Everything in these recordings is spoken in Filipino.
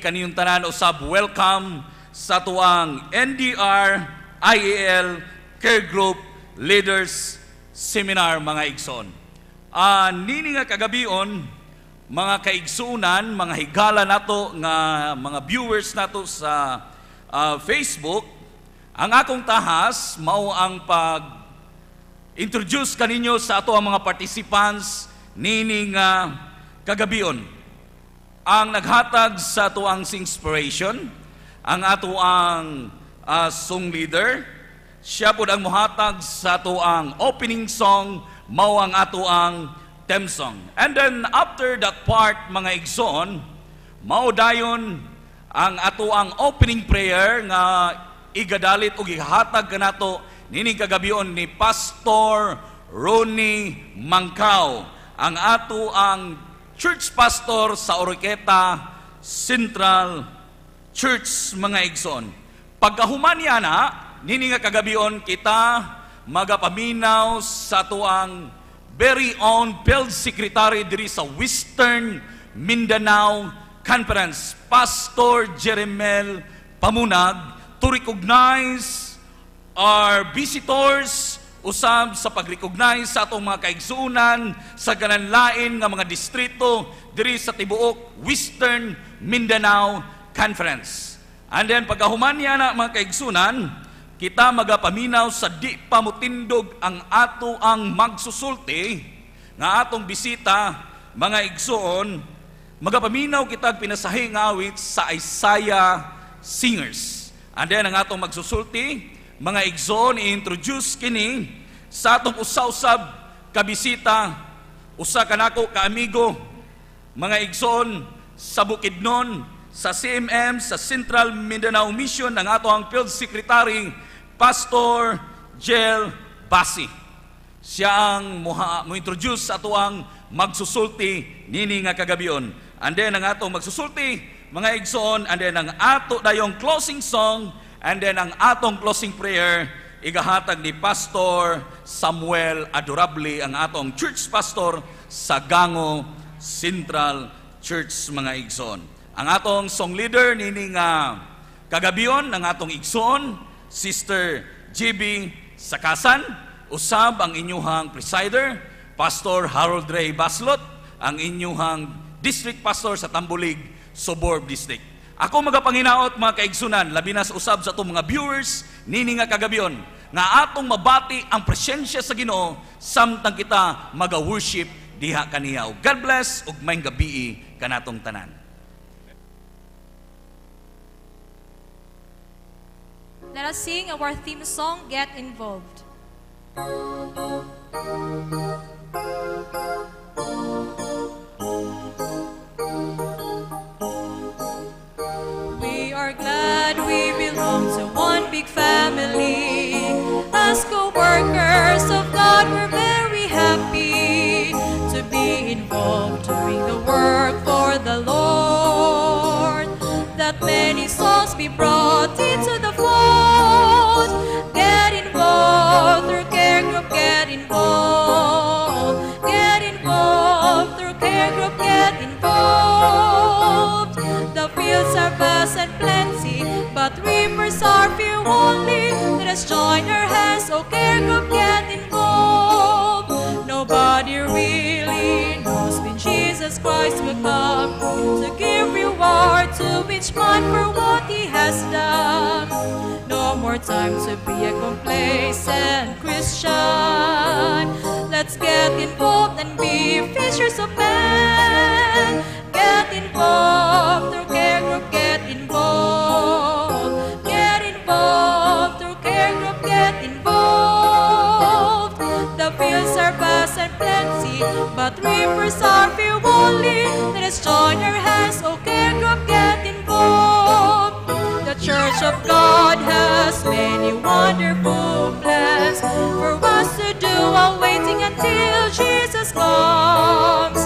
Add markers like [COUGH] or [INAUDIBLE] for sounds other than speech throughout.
Kaniyong tanan usab welcome sa tuang NDR IEL Care Group Leaders Seminar mga igsoon. Uh, nini nga kagabion mga kaigsuunan, mga higala nato nga mga viewers nato sa uh, Facebook, ang akong tahas mao ang pag introduce kaninyo sa ato ang mga participants nini nga kagabion ang naghatag sa tuang inspiration, ang atuang uh, song leader, siya po ang muhatag sa tuang opening song, mao ang atuang theme song. And then after that part, mga igsoon, mao dayon ang atuang opening prayer nga igadalit o gihatag kanato nini kagabion ni Pastor Ronnie Mangkaw ang ato ang church pastor sa Oroqueta Central Church mga igsoon. Pagkahuman niya na, nini nga kagabion kita magapaminaw sa tuang very own field secretary diri sa Western Mindanao Conference, Pastor Jeremel Pamunag, to recognize our visitors usab sa pagrecognize sa atong mga kaigsuunan sa lain nga mga distrito diri sa tibuok Western Mindanao Conference. And then pagahuman niya na mga kaigsuunan, kita magapaminaw sa di pa mutindog ang ato ang magsusulti nga atong bisita mga igsuon magapaminaw kita pinasahi nga awit sa Isaiah Singers. And then ang atong magsusulti mga igsoon i-introduce kini sa atong usaw usab kabisita usa kanako ka amigo mga igsoon sa Bukidnon sa CMM sa Central Mindanao Mission ng ato ang field secretary Pastor Jel Basi siya ang muha, mo introduce sa ato ang magsusulti nini nga kagabion and then ang ato magsusulti mga igsoon and then ang ato dayong closing song And then ang atong closing prayer, igahatag ni Pastor Samuel Adorably, ang atong church pastor sa Gango Central Church mga igsoon. Ang atong song leader nini nga kagabion ng atong igsoon, Sister JB Sakasan, usab ang inyuhang presider, Pastor Harold Ray Baslot, ang inyuhang district pastor sa Tambulig Suburb District. Ako mga panginaot, mga kaigsunan, labi na sa usab sa itong mga viewers, nini nga kagabion, nga atong mabati ang presensya sa Ginoo samtang kita maga-worship diha kaniya. God bless ug may gabi kanatong tanan. Let us sing our theme song Get Involved. Thank you. big family. As co-workers of God, we're very happy to be involved doing the work for the Lord. That many souls be brought into the fold. is our only. Let us join our hands, so care group get involved. Nobody really knows when Jesus Christ will come to give reward to each man for what he has done. No more time to be a complacent Christian. Let's get involved and be fishers of men. Get involved. but rivers are fear only. Let us join our hands, okay, group, get involved. The Church of God has many wonderful plans for us to do while waiting until Jesus comes.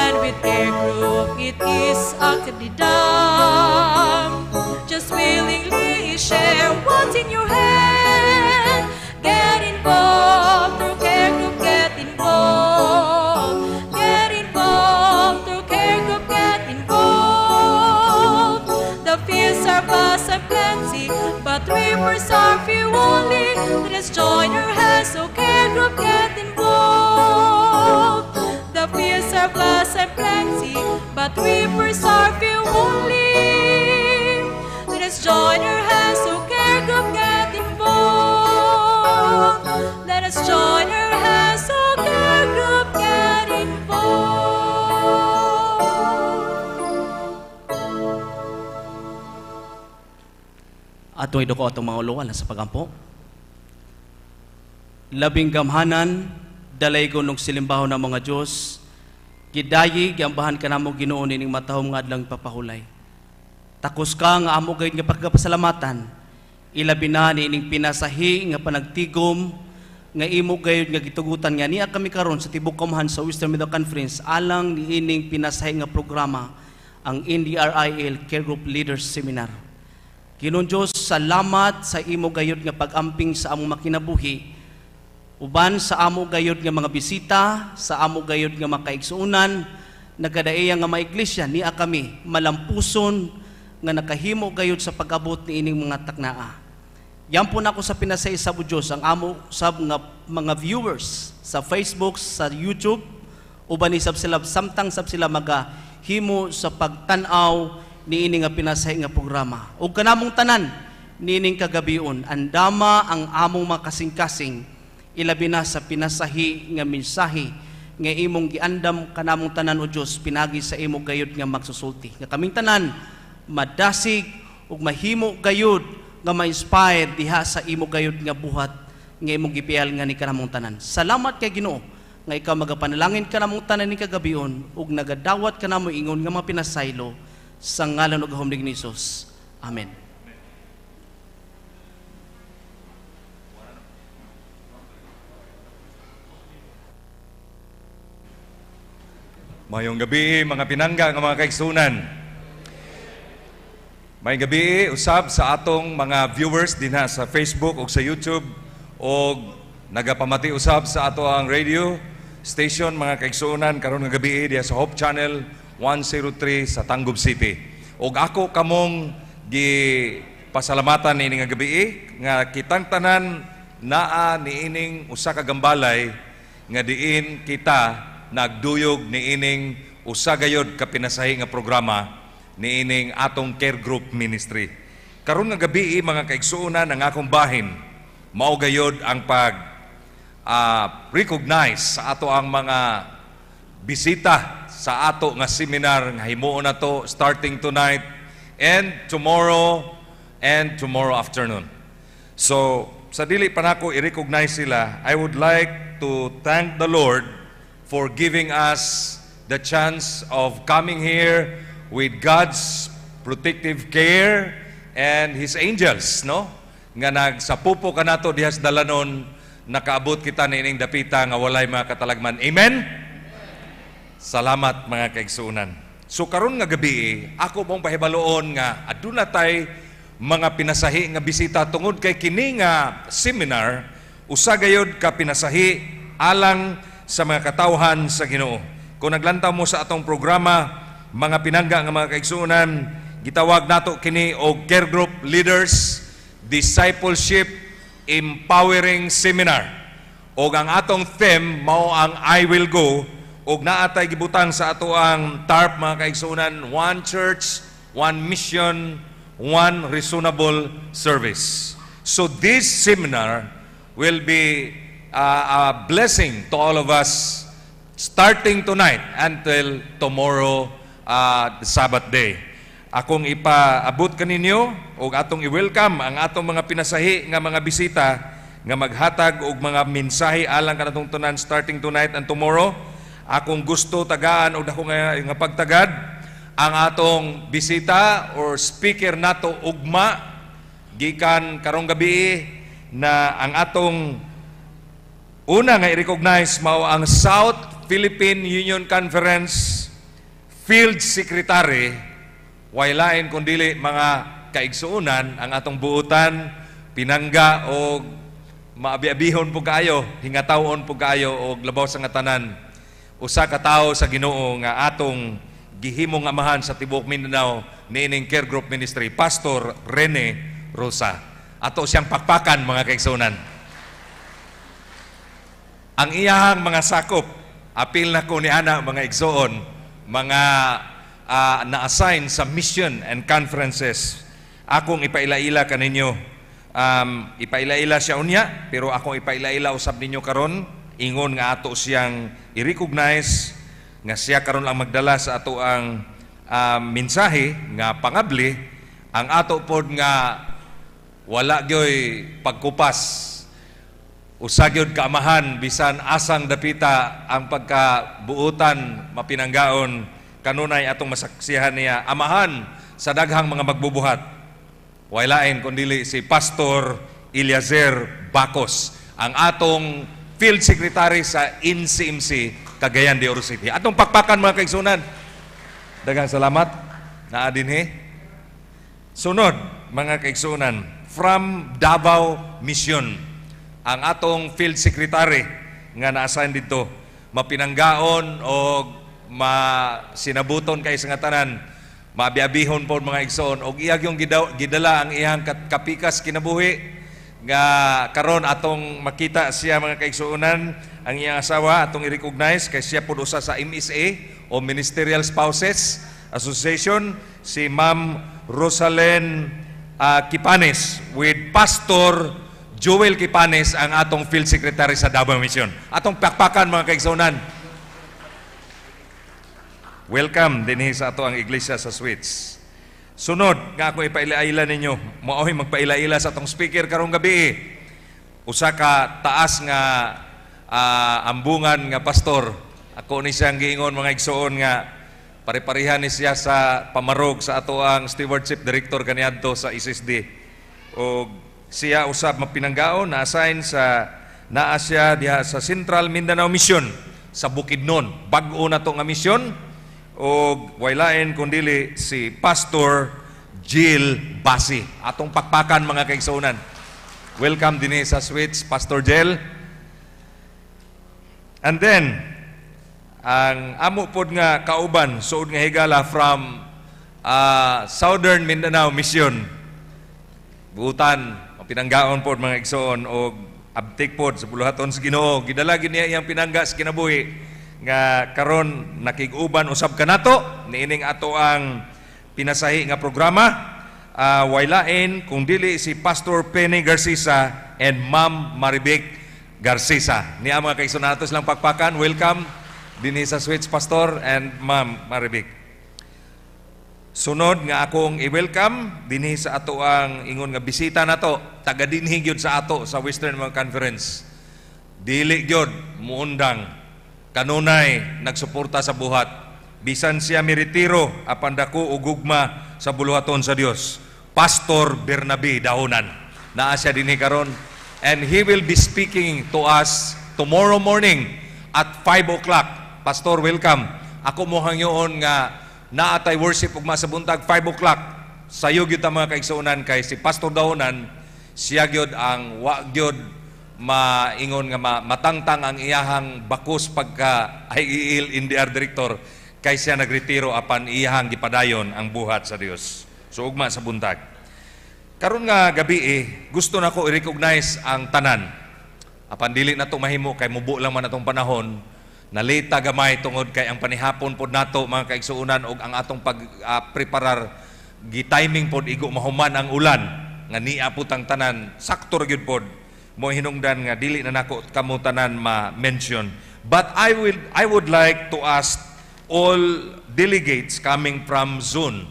And with their group, it is actively done. Just willingly share what's in your for serve you only. Let us join our hands so care group get involved. The fears are vast and plenty, but we preserve you only. Let us join our hands so care group get involved. Let us join our hands so care group get involved. at atong idoko atong mga uluwal sa pagampo. Labing gamhanan, dalay gunong silimbaho ng mga Diyos, gidayi, giambahan ka namo ginoon ining matahom nga adlang papahulay. Takos ka nga amo gayud nga pagkapasalamatan, ilabi na ni ining pinasahi nga panagtigom, nga imo gayud nga gitugutan nga niya kami karon sa tibok kamuhan sa Western Media Conference alang ni ining pinasahi nga programa ang NDRIL Care Group Leaders Seminar. Kinong Diyos, salamat sa imo gayod nga pagamping sa among makinabuhi. Uban sa amo gayod nga mga bisita, sa amo gayod nga makaigsuunan, nagadaiya nga maiglesia niya kami malampuson nga nakahimo gayod sa pag-abot ni ining mga taknaa. Yan po na ako sa pinasay sa Diyos, ang amo sa mga, mga viewers sa Facebook, sa YouTube, uban ni sab sila samtang sab sila maga himo sa pagtanaw niini nga pinasay nga programa. Ug kanamong tanan niining kagabion andama ang among mga kasing-kasing ilabi na sa pinasahi nga mensahe nga imong giandam kanamong tanan o Dios pinagi sa imo gayud nga magsusulti. Nga kaming tanan madasig ug mahimo gayud nga ma-inspire diha sa imo gayud nga buhat nga imong gipial nga ni kanamong tanan. Salamat kay Ginoo nga ikaw magapanalangin kanamong tanan ni kagabion ug nagadawat kanamo ingon nga mapinasaylo sa ngalan ug humlig ni Jesus. Amen. Mayong gabi mga pinangga nga mga kaigsunan. May gabi usab sa atong mga viewers dinha sa Facebook o sa YouTube o nagapamati usab sa ato ang radio station mga kaigsunan karon nga gabi diha sa Hope Channel 103 sa Tangub City. Ug ako kamong gi pasalamatan ni nga gabi nga kitang tanan naa niining usa ka gambalay nga diin kita nagduyog niining usa gayod ka pinasahi nga programa niining atong care group ministry. Karon nga gabi mga kaigsuonan ng akong bahin mao gayod ang pag uh, recognize sa ato ang mga bisita sa ato nga seminar nga himuon nato starting tonight and tomorrow and tomorrow afternoon. So, sa dili pa nako i-recognize sila, I would like to thank the Lord for giving us the chance of coming here with God's protective care and His angels, no? Nga nagsapupo ka nato dihas dalanon, nakaabot kita niining dapita nga walay mga katalagman. Amen? Salamat mga kaigsuunan. So karon nga gabi, ako mong pahibaloon nga aduna tay mga pinasahi nga bisita tungod kay kini nga seminar usa gayod ka pinasahi alang sa mga katawhan sa Ginoo. Kung naglantaw mo sa atong programa mga pinangga nga mga kaigsuunan, gitawag nato kini og care group leaders discipleship empowering seminar. O ang atong theme mao ang I will go ug naatay gibutang sa ato ang TARP mga kaigsoonan one church one mission one reasonable service so this seminar will be uh, a blessing to all of us starting tonight until tomorrow uh, the Sabbath day akong ipaabot kaninyo og atong i-welcome ang atong mga pinasahi nga mga bisita nga maghatag og mga mensahe alang kanatong tanan starting tonight and tomorrow akong gusto tagaan o dako nga, nga pagtagad ang atong bisita or speaker nato ugma gikan karong gabi na ang atong una nga i-recognize mao ang South Philippine Union Conference Field Secretary way lain kundili mga kaigsuunan ang atong buutan pinangga o maabi-abihon po kayo, hingataon po kayo o labaw sa ngatanan tanan usa ka tawo sa Ginoo nga atong gihimong amahan sa tibuok Mindanao niining Care Group Ministry, Pastor Rene Rosa. Ato siyang pakpakan mga kaigsunan. Ang iyahang mga sakop, apil na ko ni ana mga igsoon, mga uh, na-assign sa mission and conferences. Akong ipailaila kaninyo. Um, ipailaila siya unya, pero akong ipailaila usab ninyo karon ingon nga ato siyang i-recognize nga siya karon lang magdala sa ato ang uh, mensahe nga pangabli ang ato pod nga wala gyoy pagkupas usa gyud kaamahan bisan asang dapita ang pagkabuutan mapinanggaon kanunay atong masaksihan niya amahan sa daghang mga magbubuhat wala lain kundi si pastor Eliezer Bacos ang atong Field Secretary sa NCMC, Cagayan de Oro City. Atong pakpakan mga kaigsunan. Dagang salamat. Naadinhe. Sunod, mga kaigsunan, from Davao Mission, ang atong Field Secretary nga na-assign dito, mapinanggaon o masinabuton kay sa tanan, mabiabihon po mga igsoon, og iyag yung gidala ang iyang kapikas kinabuhi, nga karon atong makita siya mga kaigsuonan ang iyang asawa atong i-recognize kay siya pud usa sa MSA o Ministerial Spouses Association si Ma'am Rosalyn uh, Kipanes with Pastor Joel Kipanes ang atong field secretary sa Davao Mission. Atong pakpakan mga kaigsuonan. Welcome dinhi sa ato ang iglesia sa Swiss. Sunod, nga ako ipailaila ninyo. Maoy magpailaila sa atong speaker karong gabi. Usa ka taas nga uh, ambungan nga pastor. Ako ni siyang giingon mga igsoon nga pare ni siya sa pamarog sa ato ang stewardship director kaniadto sa SSD. O siya usab mapinanggaon na assign sa naa siya diha sa Central Mindanao Mission sa Bukidnon. Bag-o na to nga mission o wailain kundili si Pastor Jill Basi. Atong pakpakan mga kaigsoonan. Welcome din sa Switch, Pastor Jill. And then, ang amo pod nga kauban, suod nga higala from uh, Southern Mindanao Mission. Buutan, ang pinanggaon pod mga igsoon o abtik pod sa buluhaton sa Ginoo. Gidala gid niya pinangga sa kinabuhi nga karon nakiguban usab ka kanato niining ato ang pinasahi nga programa uh, ah, wailain kung dili si Pastor Penny Garcisa and Ma'am Maribek Garcisa ni ang mga kaigsoon silang pagpakan welcome dinhi sa Switch Pastor and Ma'am Maribek sunod nga akong i-welcome dinhi sa ato ang ingon nga bisita nato taga dinhi gyud sa ato sa Western Conference dili gyud muundang kanunay nagsuporta sa buhat bisan siya meritiro apan dako og gugma sa buluhaton sa Dios Pastor Bernabe Dahonan naa siya dinhi karon and he will be speaking to us tomorrow morning at 5 o'clock Pastor welcome ako mo hangyoon nga naatay worship ug buntag 5 o'clock sayo gyud ta mga kaigsuonan kay si Pastor Dahonan siya gyud ang wa gyud maingon nga matangtang ang iyahang bakus pagka in the director kay nagretiro apan iyahang gipadayon ang buhat sa Dios. So ugma sa buntag. Karon nga gabi eh, gusto nako i-recognize ang tanan. Apan dili na to mahimo kay mubo lang man atong panahon nalita gamay tungod kay ang panihapon pod nato mga kaigsuonan og ang atong pag-preparar ah, gi timing pod igo mahuman ang ulan nga niya po tanan sakto gyud pod mo hinungdan nga dili na nako kamutanan ma-mention. But I will I would like to ask all delegates coming from zone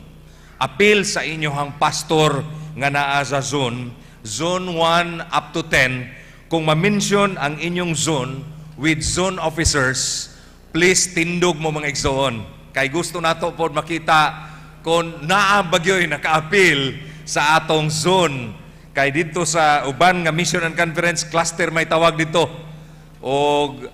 appeal sa inyohang pastor nga naa sa zone zone 1 up to 10 kung ma-mention ang inyong zone with zone officers please tindog mo mga igsoon kay gusto nato pod makita kung naa bagyoy naka-appeal sa atong zone Kay dito sa uban nga mission and conference cluster may tawag dito. O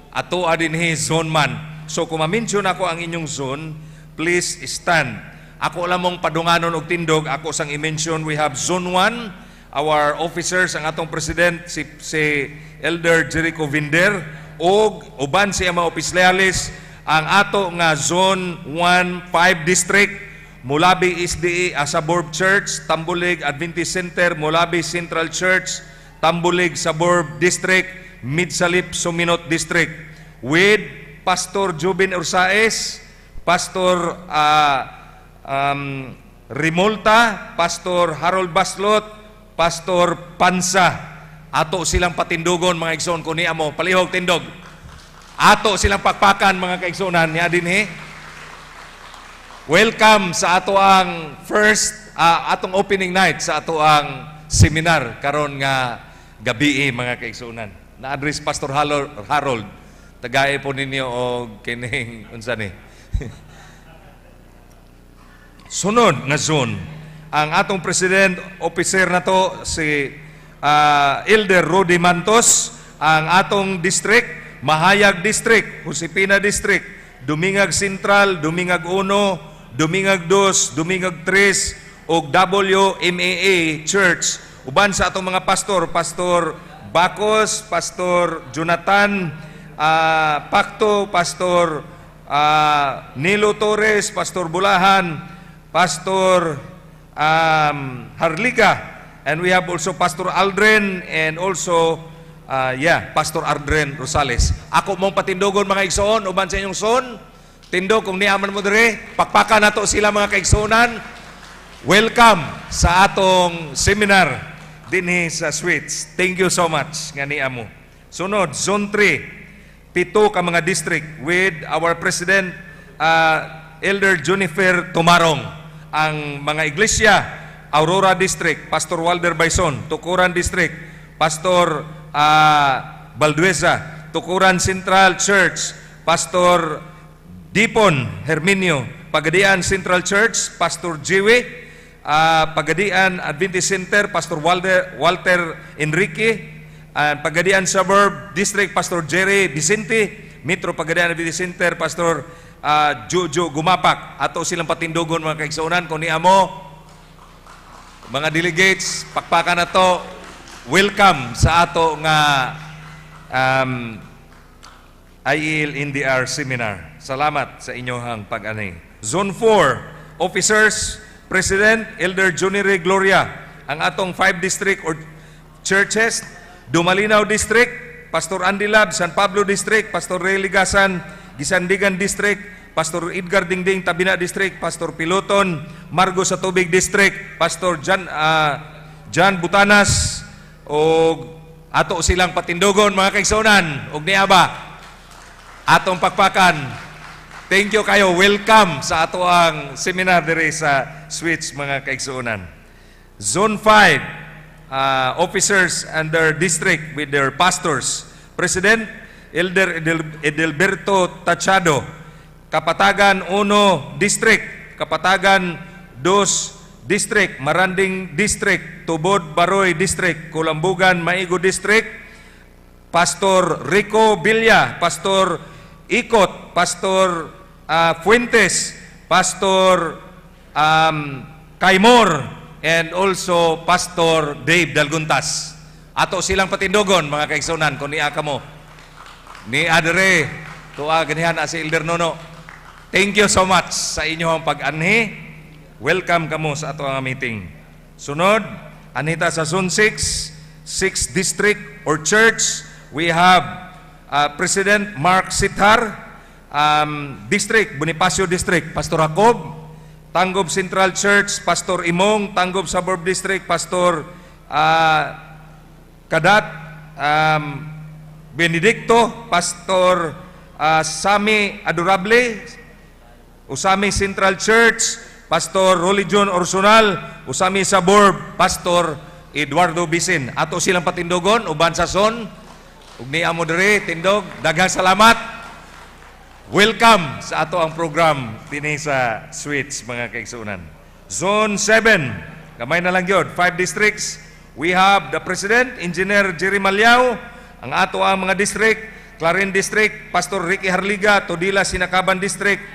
ato adin he zone man. So kung ma-mention ako ang inyong zone, please stand. Ako lamang padunganon og tindog, ako sang i-mention we have zone 1, our officers ang atong president si, si Elder Jericho Vinder og uban siya mga opisyalis ang ato nga zone 1 5 district Mulabi SDE Asaborb Church, Tambulig Adventist Center, Mulabi Central Church, Tambulig Suburb District, Midsalip Suminot District with Pastor Jubin Ursaes, Pastor uh, um, Rimulta, Pastor Harold Baslot, Pastor Pansa. Ato silang patindugon mga igsoon kunia amo palihog tindog. Ato silang pakpakan mga kaigsoonan ni dinhi. Eh? Welcome sa ato ang first uh, atong opening night sa ato ang seminar karon nga gabi eh, mga kaigsuonan. Na-address Pastor Harold. Tagay po ninyo o kining unsa ni. [LAUGHS] Sunod na Zoom, ang atong president officer na to si uh, Elder Rudy Mantos, ang atong district Mahayag District, Husipina District, Dumingag Central, Dumingag Uno, dumingag dos, dumingag tres, o WMAA Church. Uban sa atong mga pastor, Pastor Bacos, Pastor Jonathan, uh, ah, Pacto, Pastor uh, Nilo Torres, Pastor Bulahan, Pastor um, Harlika, and we have also Pastor Aldrin, and also, uh, yeah, Pastor Aldrin Rosales. Ako mong patindogon mga igsoon, uban sa inyong son, Tindo kung niyaman mo dire, pakpaka na to sila mga kaigsunan. Welcome sa atong seminar dinhi sa Sweets. Thank you so much nga niya mo. Sunod, Zone 3, pito ka mga district with our President uh, Elder Junifer Tumarong. Ang mga iglesia, Aurora District, Pastor Walder Bison, Tukuran District, Pastor uh, ah, Balduesa, Tukuran Central Church, Pastor Dipon Herminio, Pagadian Central Church, Pastor Jiwi, uh, Pagadian Adventist Center, Pastor Walter, Walter Enrique, uh, Pagadian Suburb District, Pastor Jerry Vicente, Metro Pagadian Adventist Center, Pastor uh, Jojo Gumapak. Ato silang patindogon mga kaigsaunan, kung ni amo, mga delegates, pakpakan na to, welcome sa ato nga um, IEL NDR Seminar. Salamat sa inyong pag-ani. Zone 4, Officers, President Elder Junire Gloria, ang atong 5 district or churches, Dumalinaw District, Pastor Andy Lab, San Pablo District, Pastor Ray Ligasan, Gisandigan District, Pastor Edgar Dingding Tabina District, Pastor Piloton, Margo sa Tubig District, Pastor John, uh, ah, John Butanas, o ato silang patindogon mga kaigsoonan, og niaba, atong pakpakan. Thank you kayo. Welcome sa ato ang seminar diri sa Switch mga kaigsuonan. Zone 5, uh, officers and their district with their pastors. President Elder Edel Edelberto Tachado, Kapatagan 1 District, Kapatagan 2 District, Maranding District, Tubod Baroy District, Kulambugan Maigo District, Pastor Rico Villa, Pastor Ikot, Pastor uh, Fuentes, Pastor um, Kaimor, and also Pastor Dave Dalguntas. Ato silang patindogon, mga kaigsunan, kung niya ka mo. Ni Adre, tuwa ganihan si Elder Nono. Thank you so much sa inyong pag-anhi. Welcome kamo sa ato ang meeting. Sunod, anita sa Zone 6, 6 District or Church, we have uh, President Mark Sitar, um, District, Bonifacio District, Pastor Jacob, Tanggob Central Church, Pastor Imong, Tanggob Suburb District, Pastor uh, Kadat, um, Benedicto, Pastor uh, Sami Adorable, Usami Central Church, Pastor Religion Orsonal, Usami Suburb, Pastor Eduardo Bisin. Ato silang patindogon, Ubansason, sa Ug ni amo diri tindog, daghang salamat. Welcome sa ato ang program dinhi sa Switch mga kaigsoonan. Zone 7, gamay na lang gyud, 5 districts. We have the President, Engineer Jerry Malyao, ang ato ang mga district, Clarin District, Pastor Ricky Harliga, Todila Sinakaban District,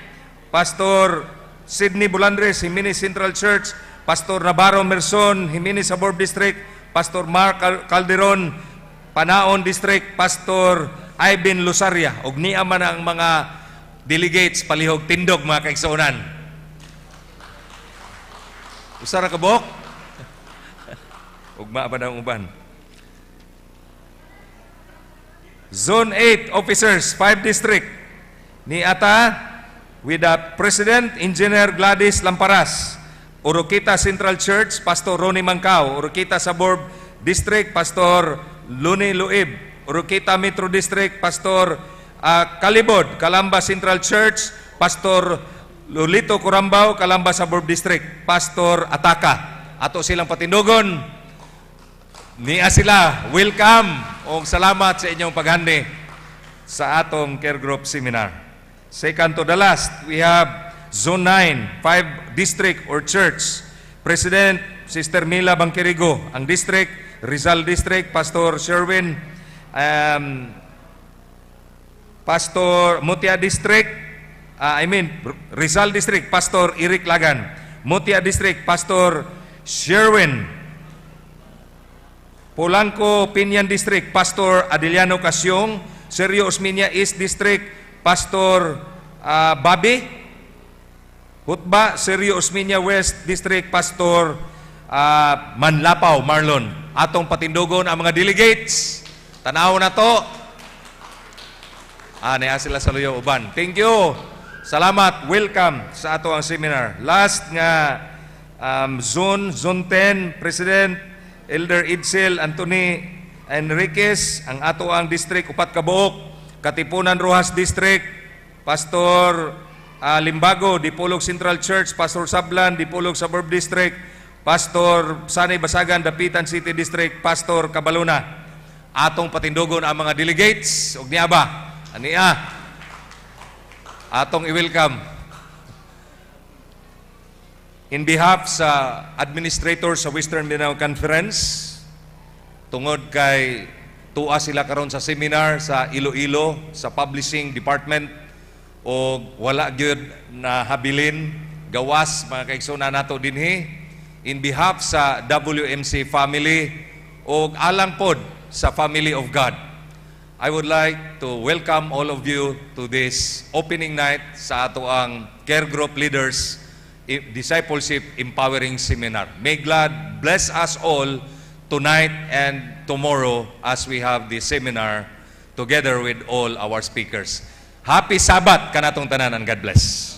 Pastor Sidney Bulandres, Jimenez Central Church, Pastor Navarro Merson, Jimenez Suburb District, Pastor Mark Calderon, Panaon District Pastor Ivan Lusaria og niya man ang mga delegates palihog tindog mga kaigsuonan. Usara ka buhok? [LAUGHS] Ugma pa ng uban. Zone 8 officers, 5 district. Ni ata with the President Engineer Gladys Lamparas, Urukita Central Church, Pastor Ronnie Mangkaw, Urukita Suburb District, Pastor Luni Luib, Rukita Metro District, Pastor uh, Kalibod, Kalamba Central Church, Pastor Lolito Curambao, Kalamba Suburb District, Pastor Ataka. Ato silang patindugon. Ni sila, welcome o salamat sa inyong paghandi sa atong care group seminar. Second to the last, we have Zone 9, 5 district or church. President, Sister Mila Bangkirigo, ang district, Rizal District, Pastor Sherwin, um, Pastor Mutia District, uh, I mean Rizal District, Pastor Eric Lagan, Mutia District, Pastor Sherwin, Polanco Pinyan District, Pastor Adeliano Casyong, Sergio Osminia East District, Pastor uh, Babi, Hutba, Sergio Osminia West District, Pastor uh, Manlapaw, Marlon. Atong patindugon ang mga delegates. Tanaw na to. Ah, niya sila sa Luyo Uban. Thank you. Salamat. Welcome sa ato ang seminar. Last nga um, Zone, Zone 10, President Elder Idsel Anthony Enriquez, ang ato ang district, upat Kabuok, Katipunan Rojas District, Pastor uh, Limbago, Dipolog Central Church, Pastor Sablan, Dipolog Suburb District, Pastor Sanay Basagan, Dapitan City District, Pastor Kabaluna. Atong patindugon ang mga delegates, og niaba, ania. Ah. Atong i-welcome. In behalf sa administrator sa Western Mindanao Conference, tungod kay tuwa sila karon sa seminar sa Iloilo sa publishing department o wala gyud na habilin gawas mga kaigsoon na nato dinhi in behalf sa WMC family o alang pod sa family of God. I would like to welcome all of you to this opening night sa ato ang Care Group Leaders Discipleship Empowering Seminar. May God bless us all tonight and tomorrow as we have the seminar together with all our speakers. Happy Sabbath kanatong tanan and God bless.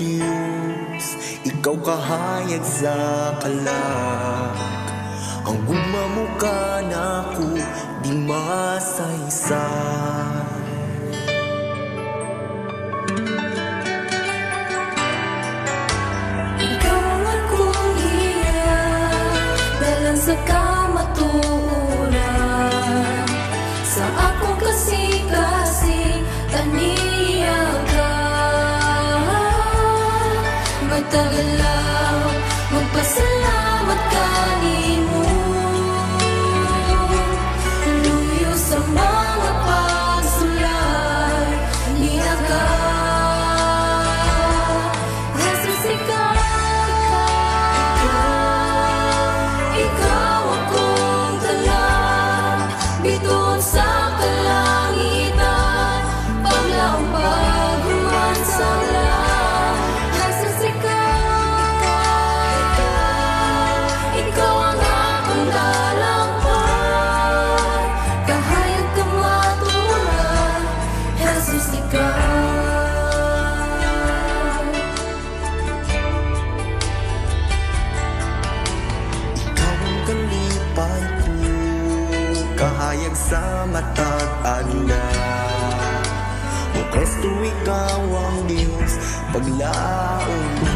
Diyos Ikaw kahayag sa kalak Ang gumamukha na ako Di masaysay sa matag anay O Kristo ikaw ang Diyos paglaon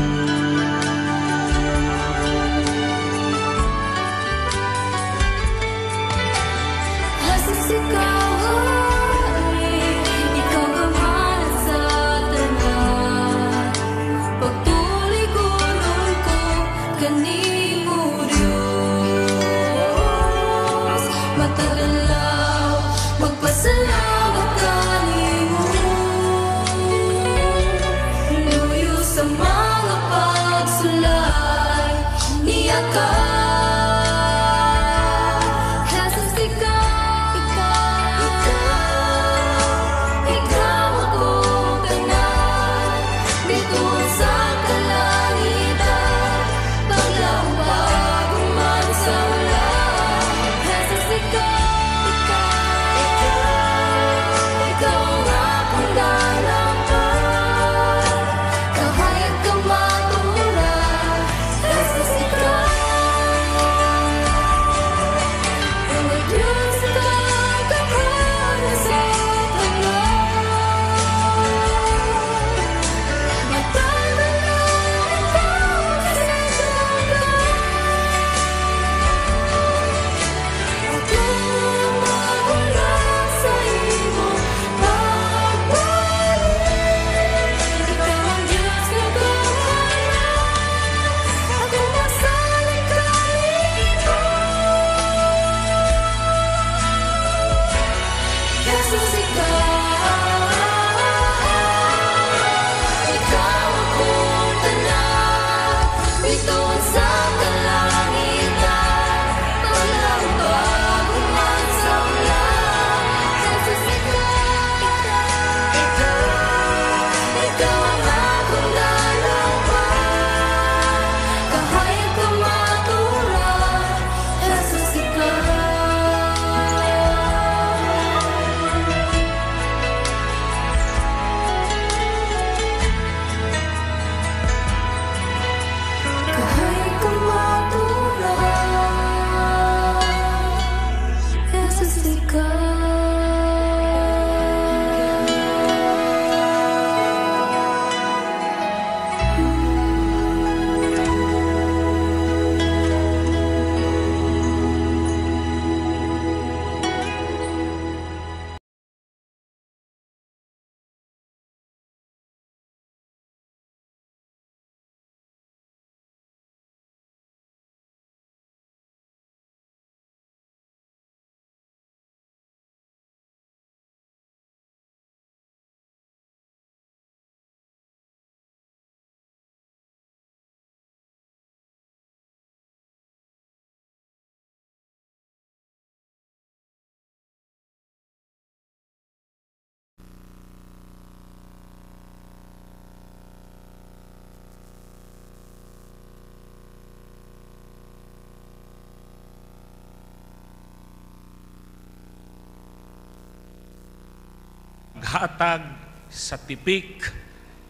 makahatag sa tipik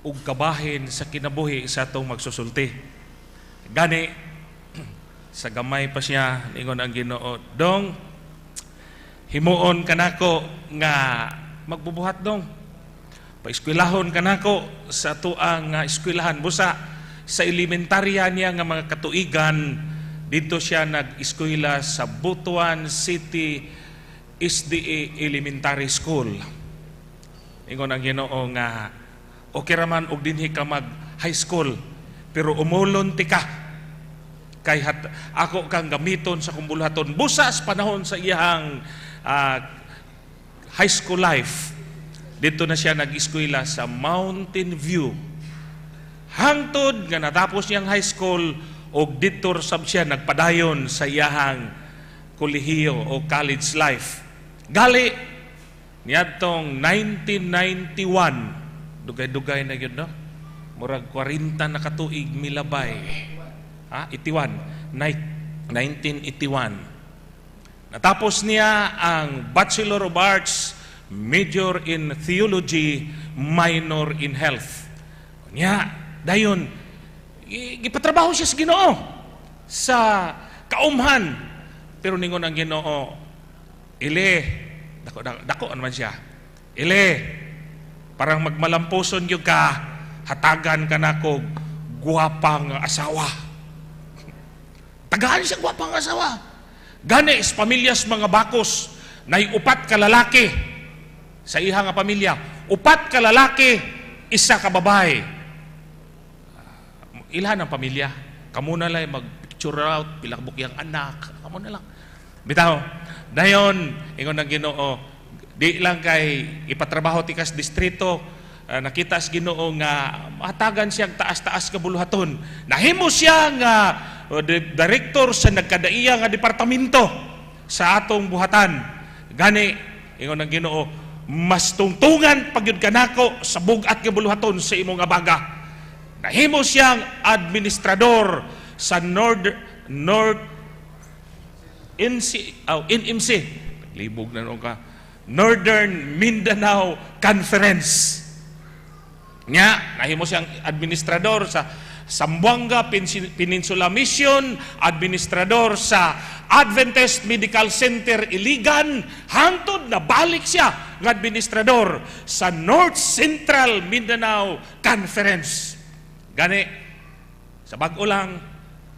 ug kabahin sa kinabuhi sa atong magsusulti. Gani, [CLEARS THROAT] sa gamay pa siya, ningon ang ginoo, Dong, himuon kanako nga magbubuhat dong. Paeskwelahon kanako sa tuang nga eskwelahan busa sa elementarya niya nga mga katuigan dito siya nag-eskwela sa Butuan City SDA e Elementary School. Ingon ang Ginoo nga okay raman og dinhi ka mag high school pero umulon ti ka kay hat, ako kang gamiton sa kumbulhaton busas panahon sa iyang uh, ah, high school life dito na siya nag-eskwela sa Mountain View hangtod nga natapos niyang high school og dito sab siya nagpadayon sa iyang kolehiyo o college life gali niadtong 1991 dugay-dugay na gyud no murag 40 na katuig milabay ha Itiwan. Night. 1981 natapos niya ang Bachelor of Arts major in theology minor in health niya dayon gipatrabaho siya sa Ginoo sa kaumhan pero ningon ang Ginoo ile Dako, dako, dako naman siya. Ile, parang magmalampuson yung ka, hatagan ka na ko, guwapang asawa. [LAUGHS] Tagaan siya guwapang asawa. Gani is pamilyas mga bakos, na upat ka lalaki sa iha nga pamilya. Upat ka lalaki, isa ka babae. Ilhan ang pamilya. Kamu na lang mag-picture out, pilakbok yung anak. Kamu na lang. Bitaw, Dayon, ingon ang Ginoo, di lang kay ipatrabaho tikas distrito, uh, nakita sa Ginoo nga matagan siya taas-taas ka buluhaton. Nahimo siya nga uh, director sa nagkadaiya nga departamento sa atong buhatan. Gani, ingon ang Ginoo, mas tungtungan pagyud kanako sa bugat ka buluhaton sa imong abaga. Nahimo siyang administrador sa North North NC, oh, NMC, libog na noon ka, Northern Mindanao Conference. Nga, nahimo siyang administrador sa Sambuanga Peninsula Mission, administrador sa Adventist Medical Center Iligan, hangtod na balik siya ng administrador sa North Central Mindanao Conference. Gani, sa bago lang,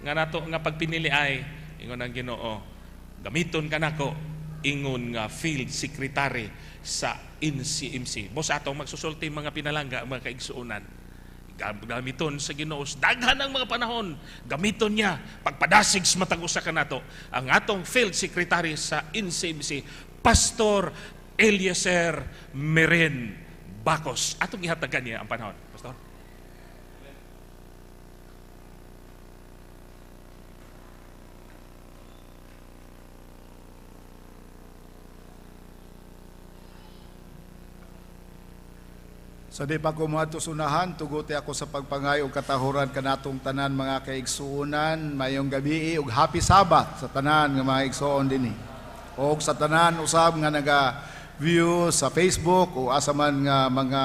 nga nato nga pagpinili ay, ingon ang ginoo, Gamiton ka nako ingon nga field secretary sa NCMC. Mo sa atong magsusulti mga pinalangga, mga kaigsuunan. Gamiton sa Ginoo daghan ang mga panahon. Gamiton niya pagpadasig sa matag usa kanato ang atong field secretary sa NCMC, Pastor Eliezer Meren Bacos. Atong ihatagan niya ang panahon. Sa so, di pa kumuhato sunahan, tuguti ako sa pagpangayog o katahuran kanatong tanan mga kaigsuunan, mayong gabi ug happy sabat sa tanan nga mga igsuon dinhi. Eh. O sa tanan usab nga naga view sa Facebook o asaman nga mga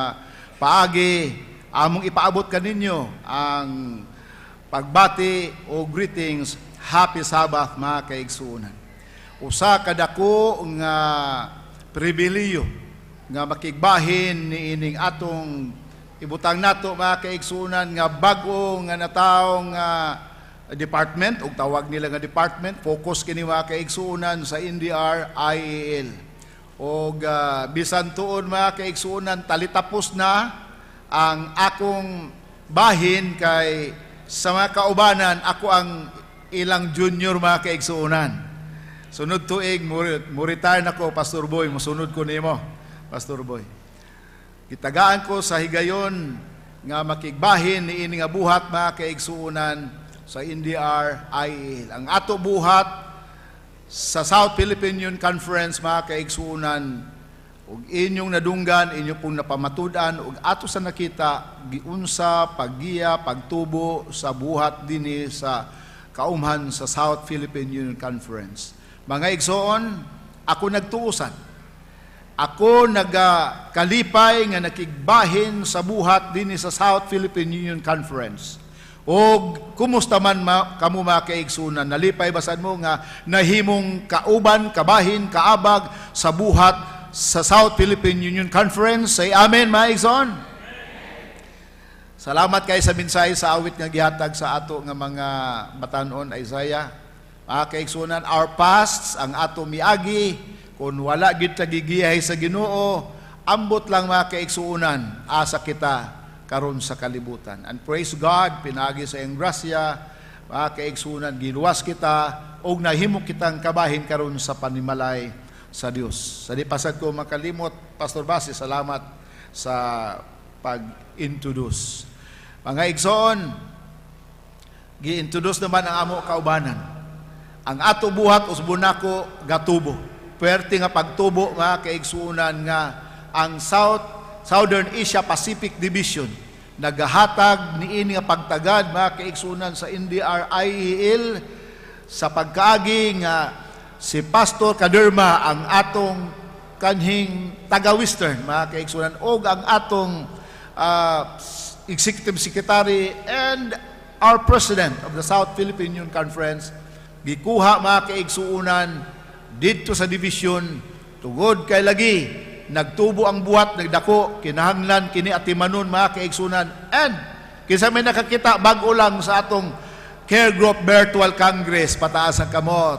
paagi among ipaabot kaninyo ang pagbati o greetings happy sabat mga kaigsuunan. Usa kadako nga pribilehiyo nga makigbahin ni ining atong ibutang nato mga kaigsunan nga bago nga nataong nga uh, department ug tawag nila nga department focus kini mga kaigsunan sa NDR IEL og uh, ah, bisan tuon mga kaigsunan talitapos na ang akong bahin kay sa mga kaubanan ako ang ilang junior mga kaigsunan sunod tuig murit, muritar na ko pastor boy musunod ko nimo Pastor Boy. Kitagaan ko sa higayon nga makigbahin ni ining buhat mga kaigsuunan sa NDR IEL. Ang ato buhat sa South Philippine Union Conference mga kaigsuunan ug inyong nadunggan, inyo pong napamatudan, ug ato sa nakita, giunsa, paggiya, pagtubo sa buhat dinhi sa kaumhan sa South Philippine Union Conference. Mga igsoon, ako nagtuusan ako nagakalipay nga nakigbahin sa buhat din sa South Philippine Union Conference. O kumusta man ma, kamu makaigsunan, nalipay basad mo nga nahimong kauban, kabahin, kaabag sa buhat sa South Philippine Union Conference. Say amen, maigson. Salamat kay sa minsay sa awit nga gihatag sa ato nga mga batanon Isaiah. Mga kaigsunan, our pasts ang ato miagi, kung wala gid kagigihay sa Ginoo, ambot lang mga kaiksuunan, asa kita karon sa kalibutan. And praise God, pinagi sa iyang grasya, mga kaiksuunan, giluwas kita, og nahimo kitang kabahin karon sa panimalay sa Dios. Sa di pasad ko makalimot, Pastor Basi, salamat sa pag-introduce. Mga igsoon, gi-introduce naman ang amo kaubanan. Ang ato buhat usbon nako gatubo. Puwerte nga pagtubo nga kaigsuunan nga ang South Southern Asia Pacific Division nagahatag niini nga pagtagad mga kaigsuunan sa NDRIEL sa pagkaagi nga si Pastor Kaderma ang atong kanhing taga-western mga kaigsuunan og ang atong uh, executive secretary and our president of the South Philippine Union Conference gikuha mga kaigsuunan didto sa division tugod kay lagi nagtubo ang buhat nagdako kinahanglan kini atimanon mga kaigsunan and kinsa may nakakita bag-o lang sa atong care group virtual congress pataas ang kamot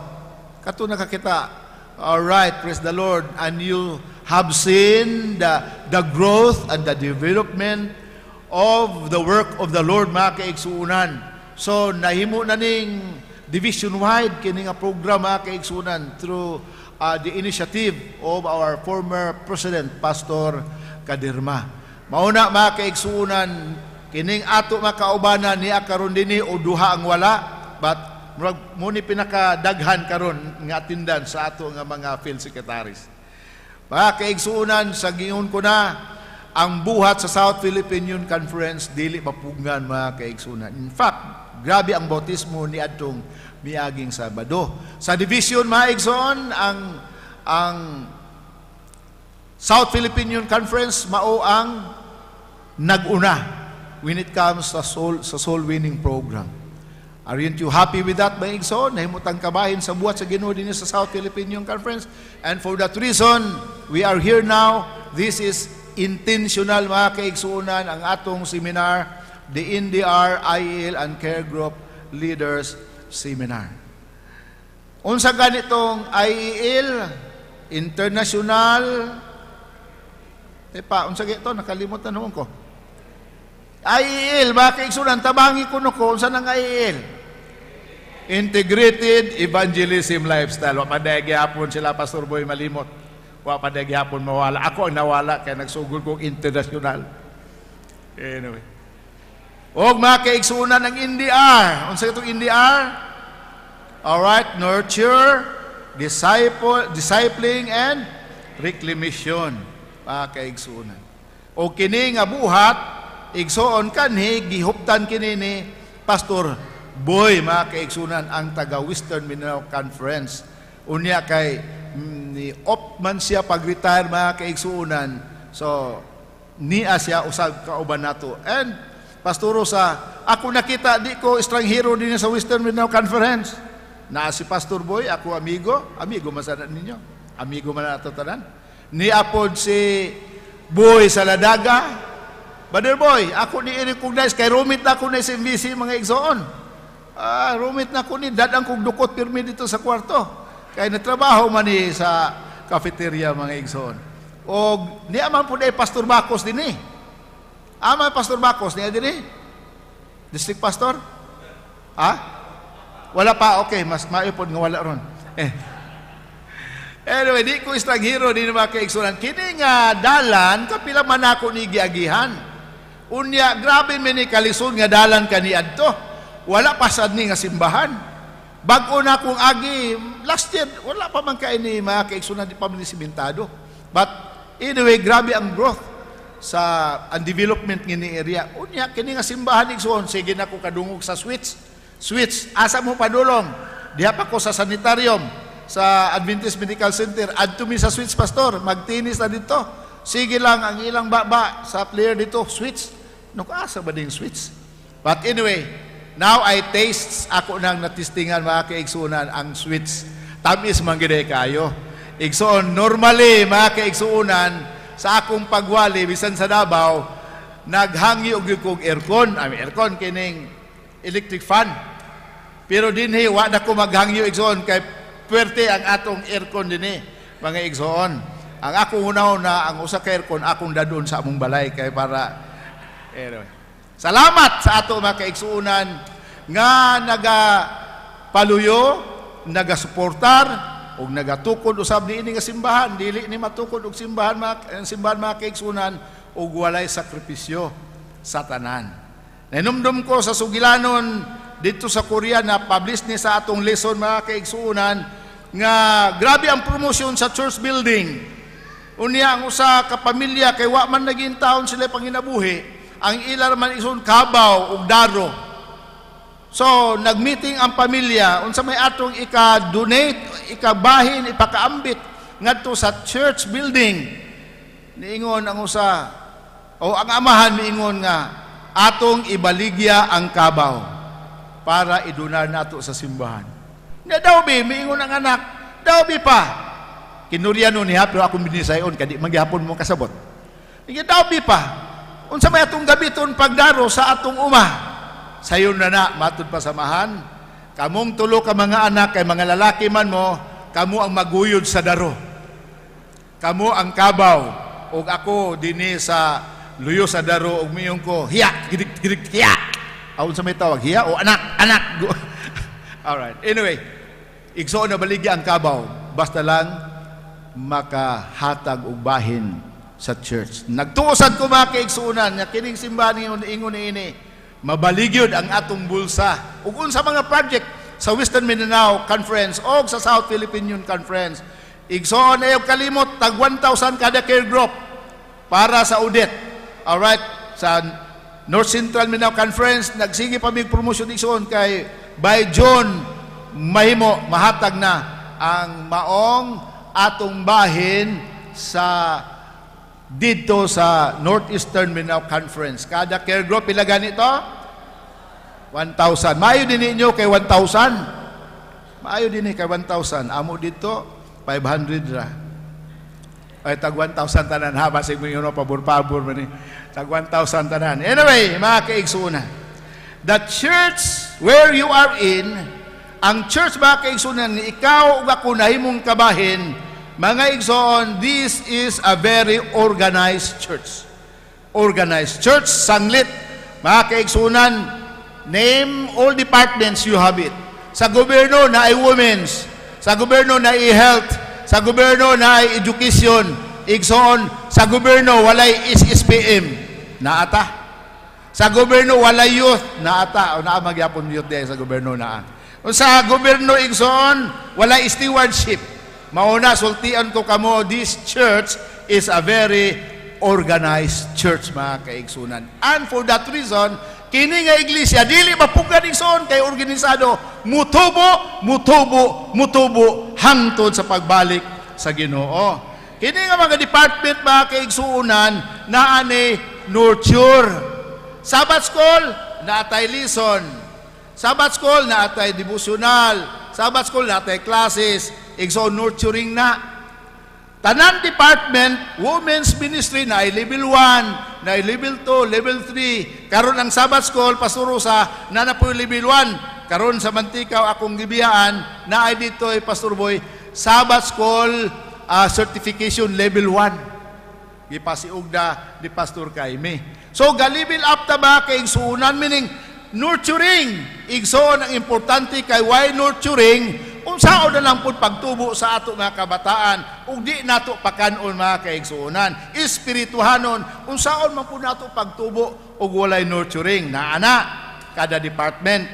kato nakakita all right praise the lord and you have seen the, the growth and the development of the work of the Lord mga kaigsuunan so nahimo na ning division-wide kini nga programa kay Igsunan through uh, the initiative of our former President, Pastor Kadirma. Mauna mga kaigsunan, kining ato makaubanan ni karon dini o duha ang wala, but muni pinakadaghan karon nga atindan sa ato nga mga field secretaries. Mga kaigsunan, sa giyon ko na, ang buhat sa South Philippine Union Conference dili mapugngan mga kaigsunan. In fact, grabe ang bautismo ni adtong miaging Sabado. Sa division mga igsoon ang ang South Philippine Union Conference mao ang naguna when it comes sa soul sa soul winning program. Aren't you happy with that, mga igsoon? Nahimutang kabahin sa buhat sa Ginoo dinhi sa South Philippine Union Conference. And for that reason, we are here now. This is intentional mga kaigsuunan ang atong seminar, the NDR, IEL, and Care Group Leaders Seminar. Unsa ganitong IEL, International, Tepa, unsa gito, nakalimutan noon ko. IEL, mga kaigsuunan, tabangi ko no ko, unsa nang IEL? Integrated Evangelism Lifestyle. Wapadaya gyapon sila, Pastor Boy Malimot. Wa pa nagyapon mawala. Ako ang nawala kaya nagsugol kong international. Anyway. Og makaigsuna kaigsunan ng NDR. Unsa itong NDR? right nurture, disciple, discipling, and reclamation. Mga kaigsunan. O kini nga buhat, igsoon kanhi, gihuptan kini ni Pastor Boy, mga kaigsunan, ang taga Western Mindanao Conference. Unya kay ni Opman man siya pag-retire mga kaigsuunan. So, niya siya usab kauban nato. And pasturo sa ako nakita di ko estranghero din sa Western Mindanao Conference. Na si Pastor Boy, ako amigo, amigo masada ninyo. Amigo man ato tanan. Ni apod si Boy sa Ladaga. Brother Boy, ako ni i-recognize kay rumit na ko na sa MBC mga igsoon. Ah, rumit na ko ni dadang kog dukot pirmi dito sa kwarto. Kay natrabaho man ni sa cafeteria mga igsoon. O ni aman po day Pastor Bakos din eh. Ama Pastor Bakos ni din eh. District Pastor? Ha? Wala pa, okay. Mas maipon nga wala ron. Eh. Anyway, di ko estranghero di na makaigsunan. Kini nga dalan, kapila man ako ni giagihan. Unya, grabe man ni kalisod nga dalan kani adto. Wala pasad ni nga simbahan. Bago na kong agi, last year, wala pa man kayo ni mga di pa Pamilya Simentado. But anyway, grabe ang growth sa ang development ngini area. Unya kini nga simbahan igsoon sige na ko kadungog sa switch. Switch asa mo padulong. Diha pa ko sa sanitarium sa Adventist Medical Center adto mi sa switch pastor magtinis na dito. Sige lang ang ilang baba sa player dito switch. Nuk asa ba din switch? But anyway, Now I tastes ako nang natistingan mga kaigsuunan ang sweets. Tamis mangide kayo. Igsoon, normally mga kaigsuunan sa akong pagwali bisan sa Davao naghangyo og kog aircon, ang aircon kining electric fan. Pero dinhi wa na ko maghangyo igsoon kay puwerte ang atong aircon dinhi mga igsoon. Ang ako hunaw na ang usa ka aircon akong dadon sa among balay kay para anyway. Salamat sa ato mga kaigsuunan nga nagapaluyo, nagasuportar ug tukod usab ni nga simbahan, dili ni matukod og simbahan mga simbahan mga kaigsuunan ug walay sakripisyo sa tanan. Nanumdum ko sa sugilanon dito sa Korea na publish ni sa atong lesson mga kaigsuunan nga grabe ang promotion sa church building. Unya ang usa ka pamilya kay wa man naging taon sila panginabuhi ang ilar man isun kabaw ug daro. So, nagmeeting ang pamilya unsa may atong ika-donate, ikabahin, ipakaambit ngadto sa church building. Niingon ang usa o ang amahan niingon nga atong ibaligya ang kabaw para idunar nato sa simbahan. Na daw bi miingon ang anak, daw bi pa. Kinurya nun niya pero akong binisayon kadi magyapon mo kasabot. Ige daw bi pa. Unsa may atong gabiton pagdaro sa atong uma? Sayon na na matud pa samahan. Kamong tulo ka mga anak kay mga lalaki man mo, kamo ang maguyod sa daro. Kamo ang kabaw ug ako dinhi sa luyo sa daro ug miyong ko hiya gidik gidik hiya. Aun sa may tawag hiya o anak anak. [LAUGHS] All right. Anyway, igsoon na baligya ang kabaw basta lang makahatag og bahin sa church. Nagtuosad ko mga kaigsunan, nga kining simbahan niyo ingon ini, mabaligyod ang atong bulsa. Ugun sa mga project sa Western Mindanao Conference o sa South Philippine Union Conference, igsoon na kalimot, tag 1,000 kada care group para sa audit. Alright, sa North Central Mindanao Conference, nagsige pa big promotion igsoon kay by June, mahimo, mahatag na ang maong atong bahin sa dito sa Northeastern Mindanao Conference. Kada care group, pila ganito? 1,000. Maayo din ninyo kay 1,000. Maayo din kay 1,000. Amo dito, 500 ra. Ay, tag 1,000 tanan. Ha, basig mo yun, pabor-pabor mo ni. Tag 1,000 tanan. Anyway, mga kaigsuna, the church where you are in, ang church mga kaigsuna, ikaw o ako na himong kabahin, mga igsoon, this is a very organized church. Organized church, sanglit. Mga kaigsunan, name all departments you have it. Sa gobyerno na ay women's, sa gobyerno na ay health, sa gobyerno na ay education, igsoon, sa gobyerno walay SSPM, naata. Sa gobyerno walay youth, naata. O naa youth day sa gobyerno naa. O sa gobyerno igsoon, walay stewardship Mauna, sultian ko kamo, this church is a very organized church, mga kaigsunan. And for that reason, kini nga iglesia, dili mapugan igsoon kay organisado, mutubo, mutubo, mutubo, hangtod sa pagbalik sa ginoo. Kini nga mga department, mga kaigsunan, na ani nurture. Sabbath school, na atay lesson. Sabbath school, na atay devotional. Sabbath school, na atay classes exo nurturing na. Tanan department, women's ministry na level 1, na level 2, level 3. Karon ang Sabbath school, pasturusa, na na po level 1. Karon sa Mantikaw, akong gibiyaan, na ay dito ay Pastor Boy, Sabbath school uh, certification level 1. Gipasiugda ni Pastor Kaime. So, galibil up ta ba kay suunan, meaning nurturing. Igsoon ang importante kay why nurturing, unsaon na lang pud pagtubo sa ato mga kabataan ug di nato pakanon mga kaigsuonan espirituhanon unsaon man po nato pagtubo ug walay nurturing na ana kada department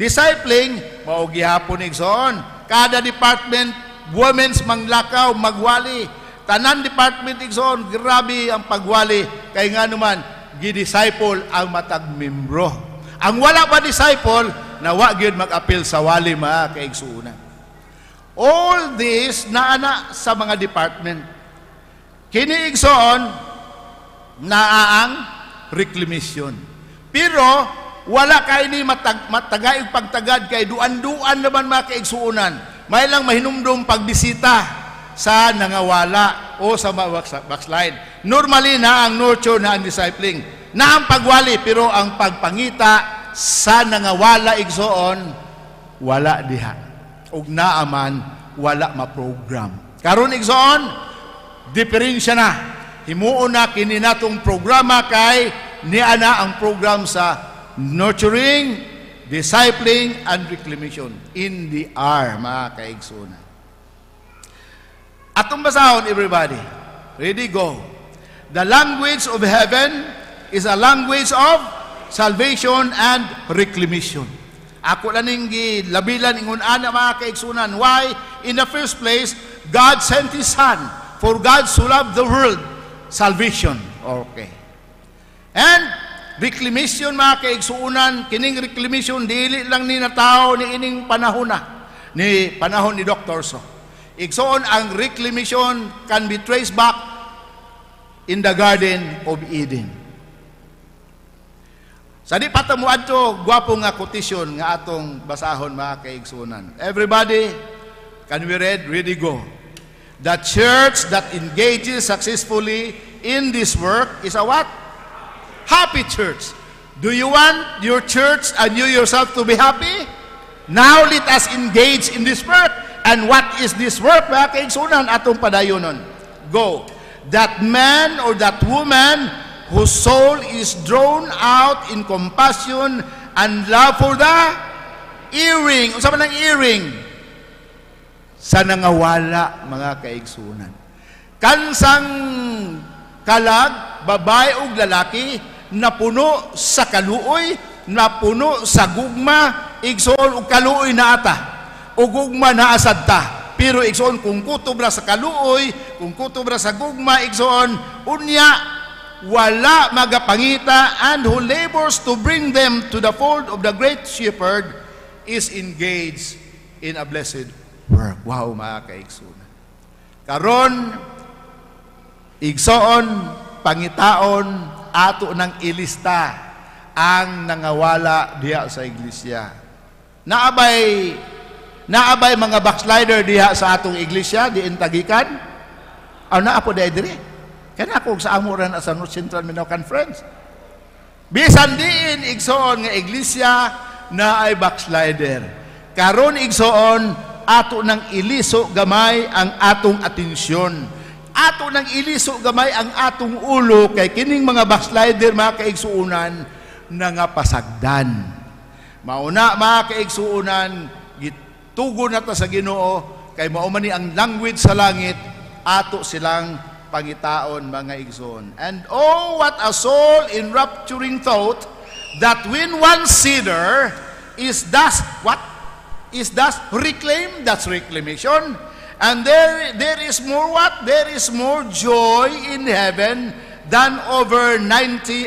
discipling mao gihapon igsoon kada department women's manglakaw magwali tanan department igsoon grabe ang pagwali kay nga naman gi-disciple ang matag membro ang wala pa disciple na wa gyud mag-apil sa wali mga kaigsuunan. All this naana sa mga department. Kiniigsoon, ang reclamation. Pero, wala kay ni matag matagayog pagtagad kay duan-duan naman mga kaigsuunan. May lang mahinumdum pagbisita sa nangawala o sa backslide. Normally na ang nurture na ang discipling, na ang pagwali, pero ang pagpangita sa nangawala igsoon, wala diha o naa wala ma-program. Karon igsoon, diferensya na. Himuon na kini natong programa kay ni ana ang program sa nurturing, discipling, and reclamation in the arm mga kaigsuna. Atong basahon, everybody. Ready, go. The language of heaven is a language of salvation and reclamation. Ako lang ning labilan ingon ana mga kaigsunan. Why? In the first place, God sent His Son for God to love the world. Salvation. Okay. And reclamation mga kaigsunan, kining reclamation dili lang ni natao ni ining panahon na ni panahon ni Dr. So. Igsoon ang reclamation can be traced back in the Garden of Eden. Sa di patamo adto gwapo nga quotation nga atong basahon mga kaigsunan. Everybody, can we read? Ready go. The church that engages successfully in this work is a what? Happy church. Do you want your church and you yourself to be happy? Now let us engage in this work. And what is this work? Mga kaigsunan, atong padayonon. Go. That man or that woman whose soul is drawn out in compassion and love for the earring. Unsa man ang earring? Sa nangawala, mga kaigsunan. Kansang kalag, babae o lalaki, napuno sa kaluoy, napuno sa gugma, igsoon og kaluoy na ata, o gugma na asad ta. Pero igsoon kung kutob sa kaluoy, kung kutob sa gugma, igsoon unya wala magapangita and who labors to bring them to the fold of the great shepherd is engaged in a blessed work. Wow, mga kaigsunan. Karon, igsoon, pangitaon, ato ng ilista ang nangawala diha sa iglesia. Naabay, naabay mga backslider diha sa atong iglesia, diin tagikan? Ano na po dahil kaya ako sa amuran rin sa North Central Mindanao Conference. Bisan diin igsoon nga iglesia na ay backslider. Karon igsoon ato nang iliso gamay ang atong atensyon. Ato nang iliso gamay ang atong ulo kay kining mga backslider mga kaigsuunan na nga pasagdan. Mauna mga kaigsuunan gitugo na ta sa Ginoo kay mao man ang language sa langit ato silang pangitaon mga igsoon. And oh, what a soul-enrapturing in thought that when one sinner is thus, what? Is thus reclaimed, that's reclamation. And there, there is more what? There is more joy in heaven than over 99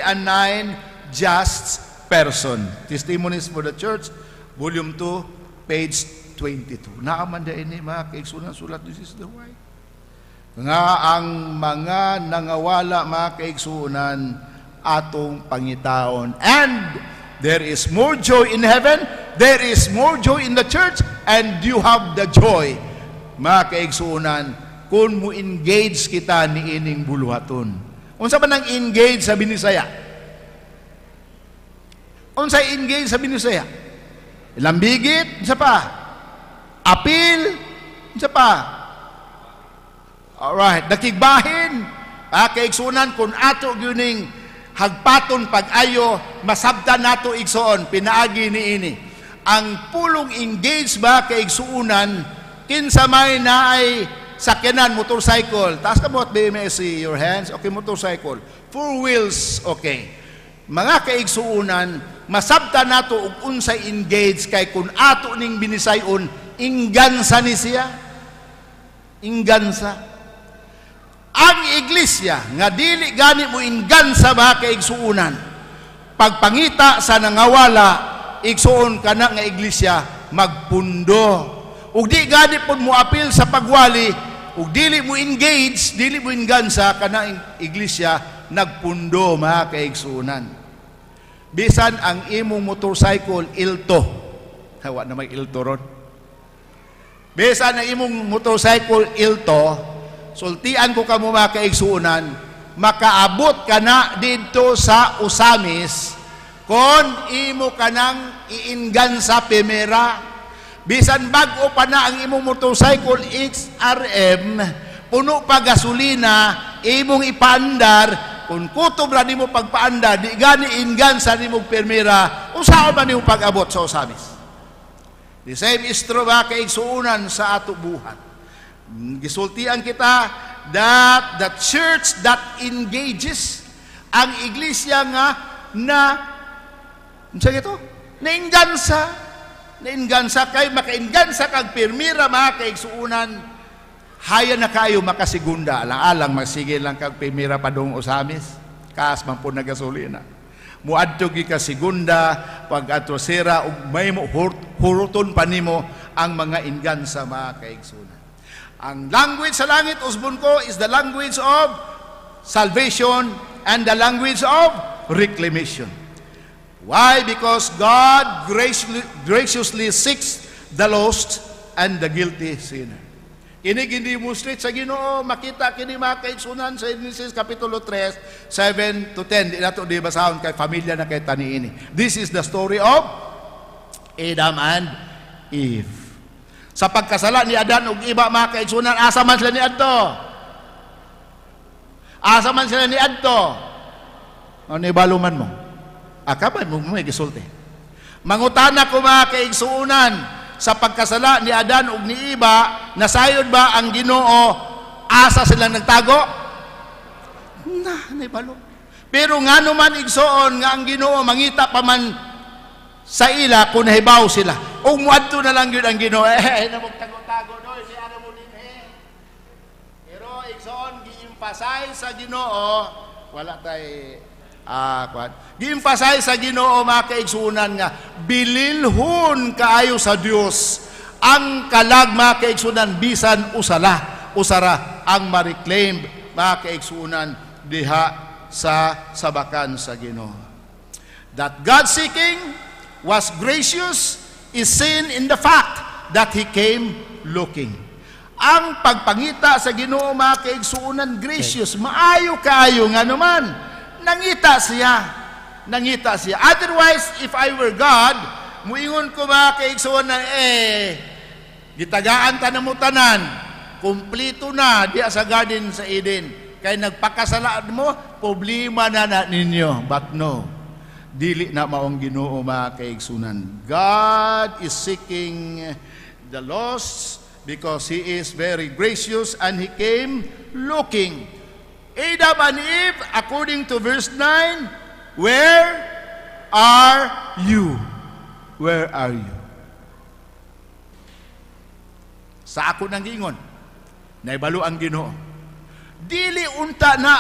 just person. Testimonies for the Church, Volume 2, page 22. Naaman da ini mga kaigsunan sulat, ni Sister the nga ang mga nangawala mga atong pangitaon. And there is more joy in heaven, there is more joy in the church, and you have the joy. Mga kun mo engage kita ni ining buluhaton. Unsa man ang engage sa binisaya? Unsa engage sa binisaya? Lambigit, unsa pa? Apil, unsa pa? Alright, nakigbahin, ah, kaigsunan kung ato gyuning hagpaton pag-ayo, masabda nato igsoon, pinaagi ni ini. Ang pulong engage ba kaigsuunan, kinsa may naay sakyanan, motorcycle. Taas ka mo BMS your hands. Okay, motorcycle. Four wheels, okay. Mga kaigsuunan, masabta nato og unsay engage kay kun ato ning binisayon, ingansa ni siya. ingansa ang iglesia nga dili gani mo ingan sa ba kay igsuunan pagpangita sa nangawala igsuon ka na nga iglesia magpundo ug di gani pud mo apil sa pagwali ug dili mo engage dili mo ingan sa kana iglesia nagpundo mga igsuunan bisan ang imong motorcycle ilto hawa na may ilto ron bisan ang imong motorcycle ilto sultian ko ka mo makaigsuunan, makaabot ka na dito sa usamis, kon imo ka nang iingan sa pemera, bisan bago pa na ang imong motorcycle XRM, puno pa gasolina, imong ipandar, kun kutob ra nimo pagpaanda, di gani ingan sa nimo Pemera, usaon ba nimo pag-abot sa usamis. The same is true ba kay sa ato buhat. Gisultian kita that the church that engages ang iglesia nga na unsa gito? na ingansa kay makainggansa kag pirmira makaigsuunan haya na kayo makasigunda alang-alang masigil lang kag pimira padung dong usamis kas man po nagasolina muadto gi ka segunda pag atosera ug may mo hur, huruton pa nimo ang mga ingansa sa ang language sa langit, usbon ko, is the language of salvation and the language of reclamation. Why? Because God graciously, graciously seeks the lost and the guilty sinner. Kini ginimustrate sa Ginoo, makita kini mga kaitsunan sa Genesis Kapitulo 3, 7 to 10. Di nato di basahon kay pamilya na kay taniini. This is the story of Adam and Eve sa pagkasala ni Adan ug iba mga kaigsunan asa man sila ni adto asa man sila ni adto ano ibaluman mo akabay mo may gisulti mangutana ko mga kaigsunan sa pagkasala ni Adan ug ni iba nasayod ba ang Ginoo asa sila nagtago na naibalo pero ngano man igsoon nga ang Ginoo mangita pa man sa ila kung nahibaw sila Ug muadto na lang gyud ang Ginoo. [LAUGHS] Eh, eh, na tago-tago do si ano mo eh. Pero ikson, gi-emphasize sa Ginoo, wala tay eh. ah kwan. Gi-emphasize sa Ginoo mga kaigsunan nga bililhon kaayo sa Dios ang kalag mga kaigsunan bisan usala, usara ang ma-reclaim mga kaigsunan diha sa sabakan sa Ginoo. That God-seeking was gracious is seen in the fact that he came looking. Ang pagpangita sa Ginoo mga kaigsuunan gracious, maayo kayo nga naman. Nangita siya. Nangita siya. Otherwise, if I were God, muingon ko mga kaigsuunan, eh, gitagaan ta na mo tanan. Kumplito na diya sa garden sa Eden. Kaya nagpakasala mo, problema na na ninyo. But no dili na maong Ginoo makaigsunan. God is seeking the lost because He is very gracious and He came looking. Adam and Eve, according to verse 9, where are you? Where are you? Sa ako nang ingon, naibalo ang ginoo. Dili unta na,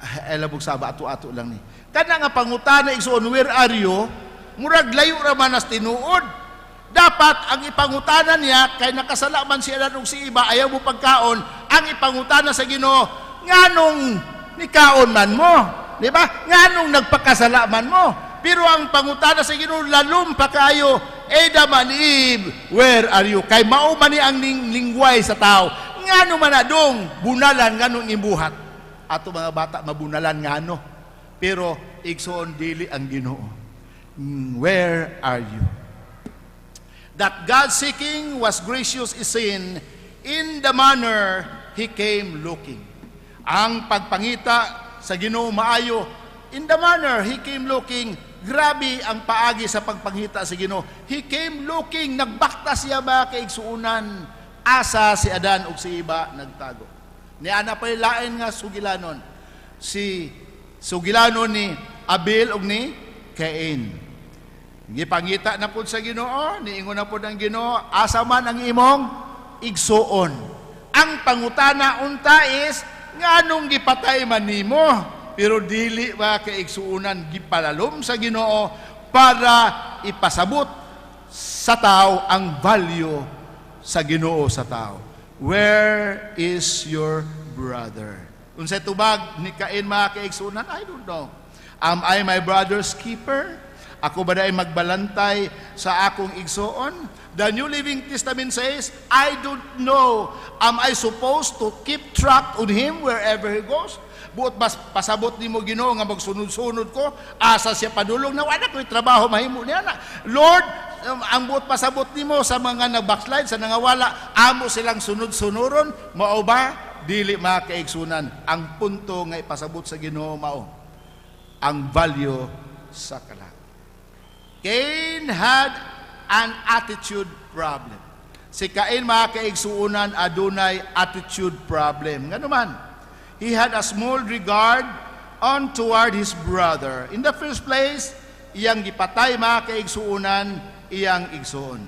[SIGHS] ay labog sa ato-ato lang ni Kana nga pangutana igsuon where are you? Murag layo ra man as tinuod. Dapat ang ipangutana niya kay nakasala man siya og si iba ayaw mo pagkaon, ang ipangutana sa Ginoo nganong nikaon man mo, di ba? Nganong nagpakasala man mo. Pero ang pangutana sa Ginoo lalum pa kayo Adam and Eve, where are you? Kay mao man ni ang ling lingway sa tao. Ngano manadong bunalan nganong imbuhat. Ato mga bata mabunalan ngano. Pero igsoon dili ang Ginoo. Mm, where are you? That God seeking was gracious is seen in the manner he came looking. Ang pagpangita sa Ginoo maayo in the manner he came looking grabe ang paagi sa pagpangita sa Ginoo. He came looking, nagbakta siya ba kay igsuunan, asa si Adan ug si Iba nagtago. Niana pa lain nga sugilanon si So gilano ni Abel ug ni Cain. Gipangita na po sa Ginoo, niingon na po ng Ginoo, asa man ang imong igsuon. Ang pangutana unta is nganong gipatay man nimo, pero dili ba kay igsuonan gipalalom sa Ginoo para ipasabot sa tao ang value sa Ginoo sa tao. Where is your brother? Unsay tubag ni kain mga kaigsunan? I don't know. Am I my brother's keeper? Ako ba ay magbalantay sa akong igsoon? The New Living Testament says, I don't know. Am I supposed to keep track on him wherever he goes? Buot mas pasabot ni mo gino nga magsunod-sunod ko, asa siya padulong na wala ko'y trabaho mahimo niya na. Lord, um, ang buot pasabot ni mo sa mga nag-backslide, sa nangawala, amo silang sunod-sunuron, mao ba dili makaigsoonan ang punto nga ipasabot sa Ginoo mao ang value sa kalang. Cain had an attitude problem. Si Cain mga kaigsuunan adunay attitude problem. Ngano man, he had a small regard on toward his brother. In the first place, iyang gipatay mga kaigsuunan, iyang igsoon.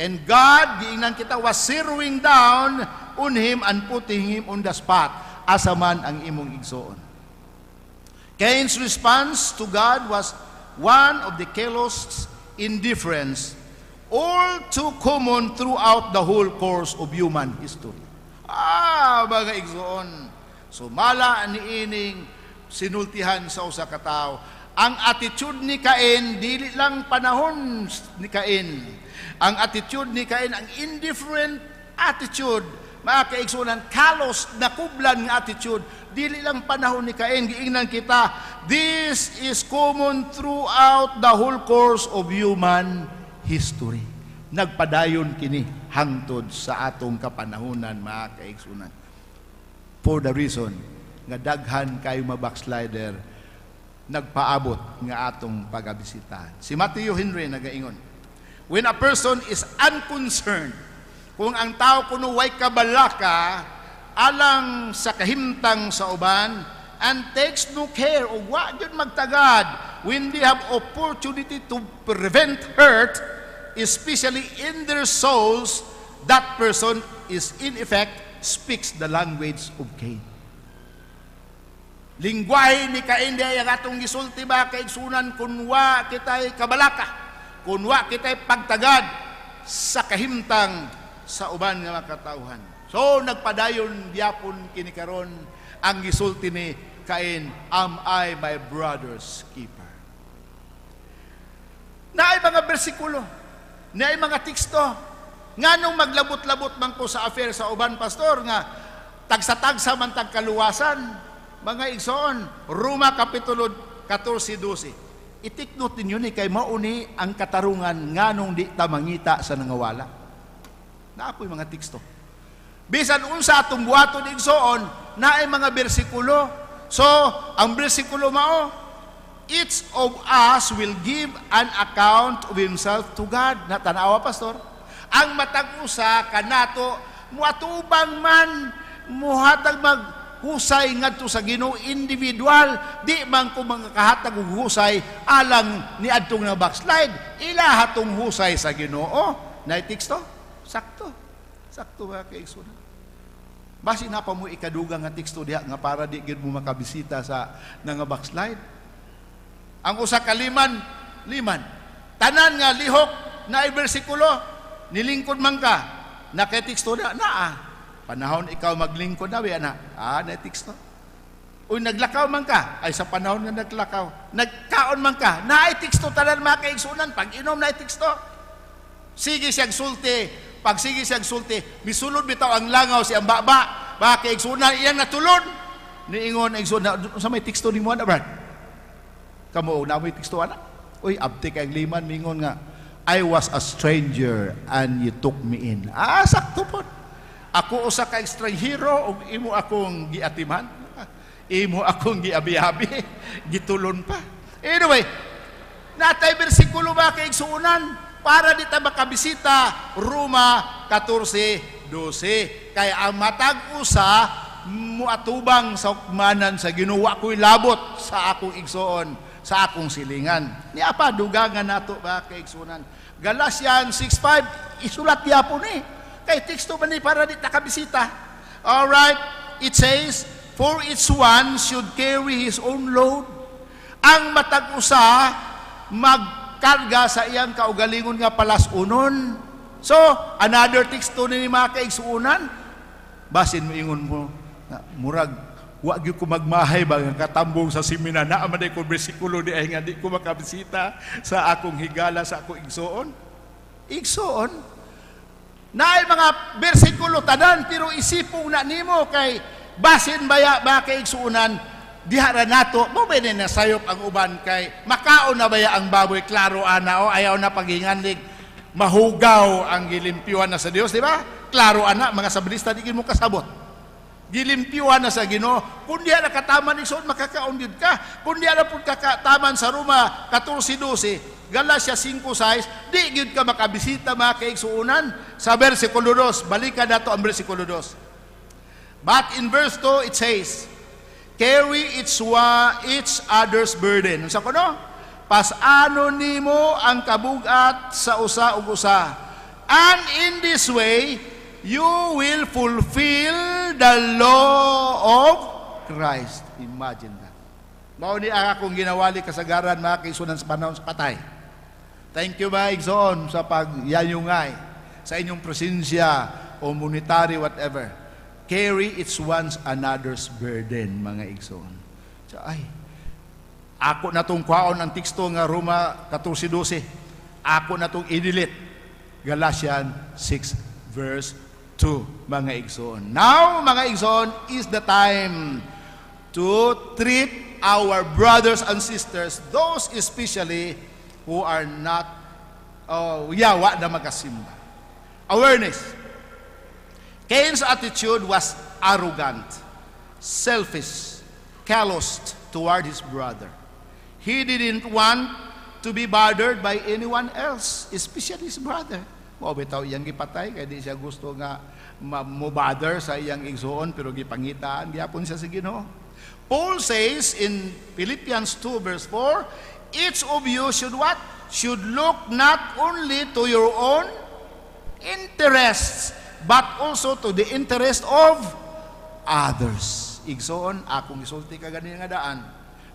And God, giingnan kita, was zeroing down on him and putting him on the spot, asa man ang imong igsoon. Cain's response to God was one of the callous indifference, all too common throughout the whole course of human history. Ah, mga igsoon, sumala ni ining sinultihan sa usa ka tawo. Ang attitude ni Cain dili lang panahon ni Cain. Ang attitude ni Cain ang indifferent attitude maakaigsunan, kalos na kublan nga attitude, dili lang panahon ni Cain, giingnan kita, this is common throughout the whole course of human history. Nagpadayon kini hangtod sa atong kapanahonan, mga kaigsunan. For the reason, nga daghan kayo mabackslider, nagpaabot nga atong pagabisita. Si Matthew Henry nagaingon, When a person is unconcerned kung ang tao kuno way kabalaka, alang sa kahimtang sa uban, and takes no care o wa jud magtagad when they have opportunity to prevent hurt, especially in their souls, that person is in effect speaks the language of Cain. Lingwahe ni Cain di ang atong gisulti ba kay sunan kunwa kitay kabalaka, kunwa kitay pagtagad sa kahimtang sa uban nga mga katauhan. So nagpadayon diapon kini karon ang gisulti ni Cain, am I my brother's keeper? Naay mga bersikulo, naay mga teksto nganong maglabot-labot man ko sa affair sa uban pastor nga tagsa-tagsa man tagkaluwasan mga igsoon Roma kapitulo 14:12 itik ninyo ni kay mao ni ang katarungan nganong di ta mangita sa nangawala Naapoy mga teksto. Bisan unsa atong buhaton igsoon, naay mga bersikulo. So, ang bersikulo mao, each of us will give an account of himself to God. Natanawa, Pastor? Ang matag usa kanato muatubang man muhatag husay ngadto sa Ginoo individual di man ko mangakahatag og husay alang ni adtong na backslide ila hatong husay sa Ginoo. Oh, Naitix to? Sakto. Sakto ba kay Isuna? Basi na pa mo ikadugang nga teksto diha nga para di gid mo makabisita sa nga backslide. Ang usa ka liman, liman. Tanan nga lihok na ibersikulo nilingkod man ka Na kay naketeksto na naa. Panahon ikaw maglingkod na ana. Ah, na teksto. Uy, naglakaw man ka. Ay, sa panahon nga naglakaw. Nagkaon man ka. Na Naitiksto tanan mga kaigsunan. Pag inom, na naitiksto. Sige siyang sulti pagsigi siya sulti, misulod bitaw ang langaw si ang baba, baka igsunan iyang natulod. Niingon igsunan, sa may teksto ni mo na, brad? Kamu, na may teksto ana? Uy, abti kang liman, mingon nga, I was a stranger and you took me in. Ah, sakto po. Ako usa ka estranghero, ug imo akong giatiman. Imo akong giabi-abi, [LAUGHS] gitulon pa. Anyway, natay bersikulo ba kay igsunan? para di ta makabisita Roma 14:12 kay ang matag usa muatubang sa ukmanan sa Ginoo ko'y labot sa akong igsoon sa akong silingan ni apa dugangan nato ba kay igsunan Galatians 6:5 isulat niya po ni kay teksto man ni para di ta kabisita all right it says for each one should carry his own load ang matag usa mag karga sa iyang kaugalingon nga palasunon. So, another text to ni mga kaigsuunan, basin mo ingon mo, murag, wag yung kumagmahay ba katambong sa simina na amaday ko bersikulo di ay nga di ko makabisita sa akong higala sa akong igsoon. Igsoon, na ay mga bersikulo tanan pero isipong na nimo kay basin baya ba kay kaigsuunan dihara nato, mo ba na sayop ang uban kay makao na ba ang baboy klaro ana o ayaw na paginganlig mahugaw ang gilimpiwan na sa Dios, di ba? Klaro ana mga sabrista di mo kasabot. Gilimpiwan na sa Ginoo, kun diha kataman ni Sod makakaundid ka, kun diha na pud kakataman sa Roma 14:12, Galacia 5:6, di gyud ka makabisita mga kaigsuonan sa bersikulo 2, balikan nato ang bersikulo 2. But in verse 2 it says, Carry its, wa, each other's burden. Unsa ko pas Pasano nimo ang kabugat sa usa ug usa. And in this way, you will fulfill the law of Christ. Imagine that. Mao ni ang akong ginawali kasagaran mga sa panahon sa patay. Thank you ba, Igsoon, sa pagyayungay sa inyong presensya o monetary whatever carry its one's another's burden, mga igsoon. So, ay, ako na tong kwaon ang teksto nga Roma 14.12. Ako na tong idilit. Galatians 6 verse 2, mga igsoon. Now, mga igsoon, is the time to treat our brothers and sisters, those especially who are not, oh, yawa na magasimba. Awareness Cain's attitude was arrogant, selfish, calloused toward his brother. He didn't want to be bothered by anyone else, especially his brother. Mao bitaw iyang gipatay kay di siya gusto nga mo bother sa iyang igsoon pero gipangitaan gyapon siya sa Ginoo. Paul says in Philippians 2 verse 4, each of you should what? Should look not only to your own interests but also to the interest of others. Igsoon, akong isulti ka ganin nga daan.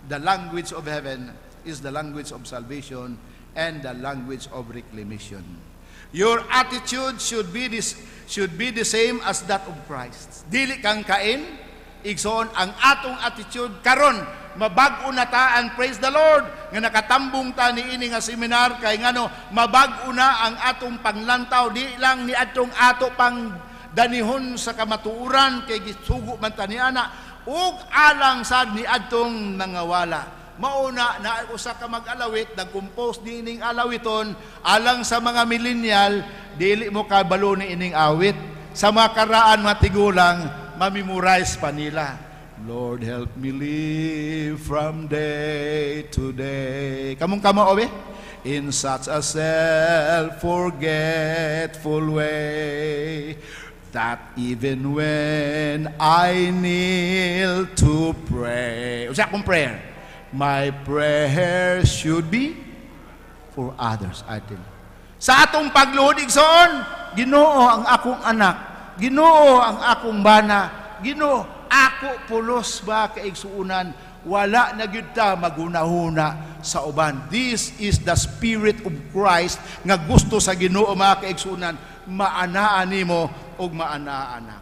The language of heaven is the language of salvation and the language of reclamation. Your attitude should be this should be the same as that of Christ. Dili kang kain, igsoon ang atong attitude karon mabag-o na ta ang praise the Lord nga nakatambong ta niini nga seminar kay ngano mabag-o na ang atong panglantaw di lang ni atong ato pang danihon sa kamatuuran kay gisugo man ta ni ana ug alang sad ni atong nangawala mauna na usa ka mag-alawit nagcompose diining alawiton alang sa mga millennial dili mo kabalo ni ining awit sa mga makaraan matigulang mamemorize pa nila Lord, help me live from day to day. Kamong kamo, obe? In such a self-forgetful way that even when I kneel to pray, usa kong prayer, my prayer should be for others. I think. Sa atong pagluhod, Igsoon, ginoo ang akong anak, ginoo ang akong bana, ginoo ako pulos ba kaigsuunan, wala na gyud ta magunahuna sa uban. This is the spirit of Christ nga gusto sa Ginoo mga kaigsuunan, maanaa nimo og maanaa na.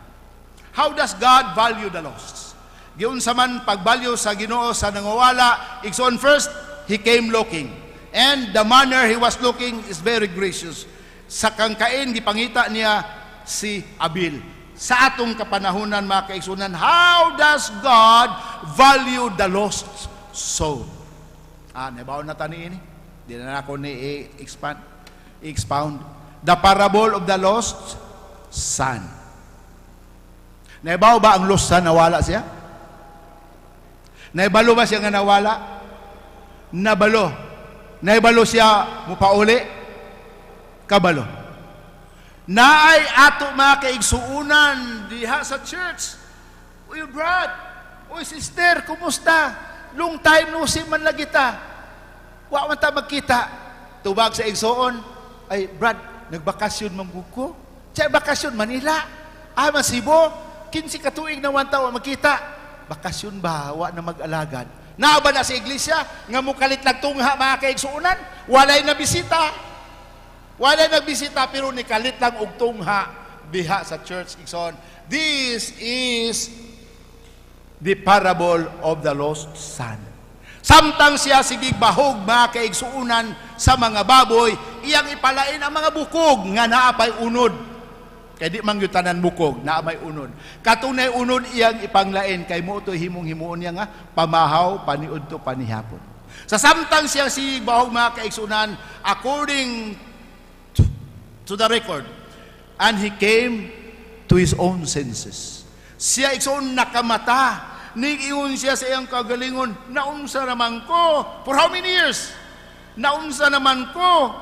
How does God value the lost? giun Giunsa man pagbalyo sa Ginoo sa nangawala, igsoon first, he came looking. And the manner he was looking is very gracious. Sa kangkain gipangita niya si Abil sa atong kapanahunan, mga kaigsunan, how does God value the lost soul? Ah, nabaon na tani ini. Di na ako ni expand expound. The parable of the lost son. Naibaw ba ang lost son nawala siya? Naibalo ba siya nga nawala? Nabalo. Naibalo siya mupauli? Kabalo. Kabalo. Naay ato mga kaigsuunan diha sa church. Uy, Brad. Uy, sister, kumusta? Long time no see man lagi ta. Wa man ta magkita. Tubag sa igsuon. Ay, Brad, nagbakasyon mangguko. Siya bakasyon Manila. Ah, masibo. Kinsi katuig na wantaw magkita. Bakasyon ba? Wa na mag-alagan. Naaba na sa iglesia, nga mukalit nagtungha mga kaigsuunan, walay na bisita. Wala nagbisita pero ni kalit lang og tungha biha sa church igsoon. This is the parable of the lost son. Samtang siya sigig bahog makaigsuunan sa mga baboy, iyang ipalain ang mga bukog nga naa pay unod. Kay di man tanan bukog, naa may unod. Katunay unod iyang ipanglain kay mo to himong himuon niya nga pamahaw paniudto panihapon. Sa samtang siya sigig bahog makaigsuunan according to the record. And he came to his own senses. Siya ikson nakamata. Ni iyon siya sa iyang kagalingon. Naunsa naman ko. For how many years? Naunsa naman ko.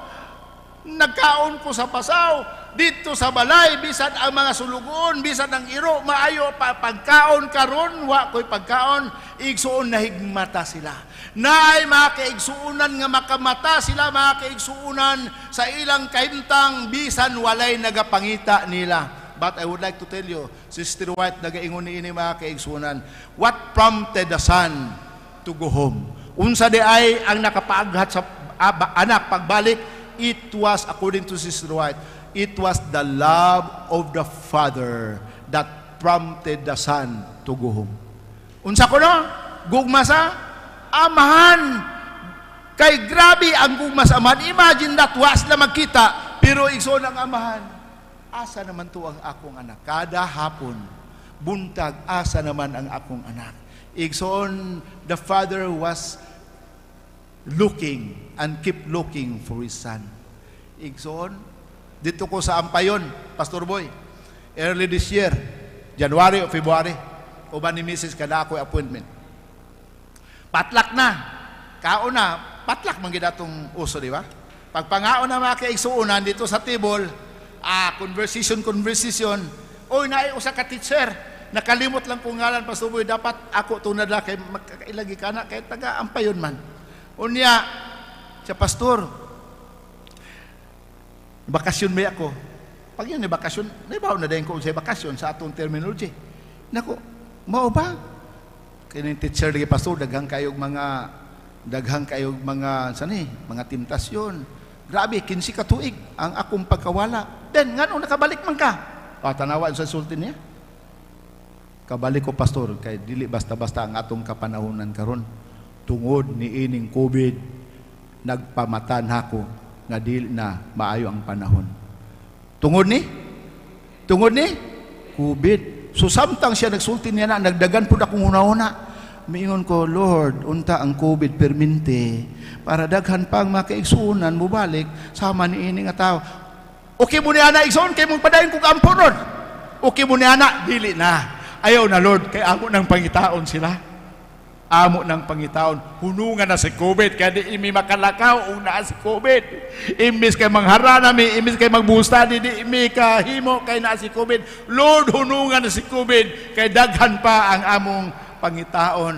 Nagkaon ko sa pasaw dito sa balay bisan ang mga sulugon bisan ang iro maayo pa pagkaon karon wa koy pagkaon igsuon na higmata sila naay makaigsuunan nga makamata sila makaigsuunan sa ilang kahimtang bisan walay nagapangita nila but I would like to tell you Sister White nagaingon ni ini mga what prompted the son to go home unsa di ay ang nakapaaghat sa anak pagbalik it was according to Sister White It was the love of the Father that prompted the Son to go home. Unsa ko na? Gugma sa amahan. Kay grabe ang gugma sa amahan. Imagine that was na magkita, pero igsoon ang amahan. Asa naman to ang akong anak? Kada hapon, buntag, asa naman ang akong anak? Igsoon, the father was looking and keep looking for his son. Igsoon, dito ko sa Ampayon, Pastor Boy. Early this year, January o February, uban ni Mrs. kada ako appointment. Patlak na. Kaon na, patlak man gid atong uso, di ba? Pagpangaon na mga kaigsuunan dito sa table, ah, conversation, conversation, oy, naay usa ka teacher, nakalimot lang kong ngalan, Pastor Boy, dapat ako tunad na kay magkailagi ka na, kay taga Ampayon man. Unya, siya pastor, Bakasyon may ako. Pag yun ni bakasyon, naibaw na din ko sa bakasyon sa atong terminology. Nako, mao ba? Kini teacher ni pastor daghang kayog mga daghang kayog mga sani, mga timtasyon. Grabe, 15 ka tuig ang akong pagkawala. Then ngano nakabalik man ka? O, tanawa sa sulti niya. Kabalik ko pastor kay dili basta-basta ang atong kapanahonan karon tungod ni ining COVID nagpamatan hako nga dili na maayo ang panahon. Tungod ni? Tungod ni? COVID. So samtang siya nagsulti niya na, nagdagan po na kung una-una. Miingon ko, Lord, unta ang COVID perminte para daghan pang mo balik sama ni ini nga tao. Okay mo niya na igsuon, kay mong padayon kong ampunon. Okay mo niya na, dili na. Ayaw na, Lord, kay amo nang pangitaon sila amo ng pangitaon, hunungan na si COVID, kaya di imi makalakaw, una si COVID. Imis kay mangharana mi, imis kay magbusta, di di imi kahimo kay na si COVID. Lord, hunungan na si COVID, kay daghan pa ang among pangitaon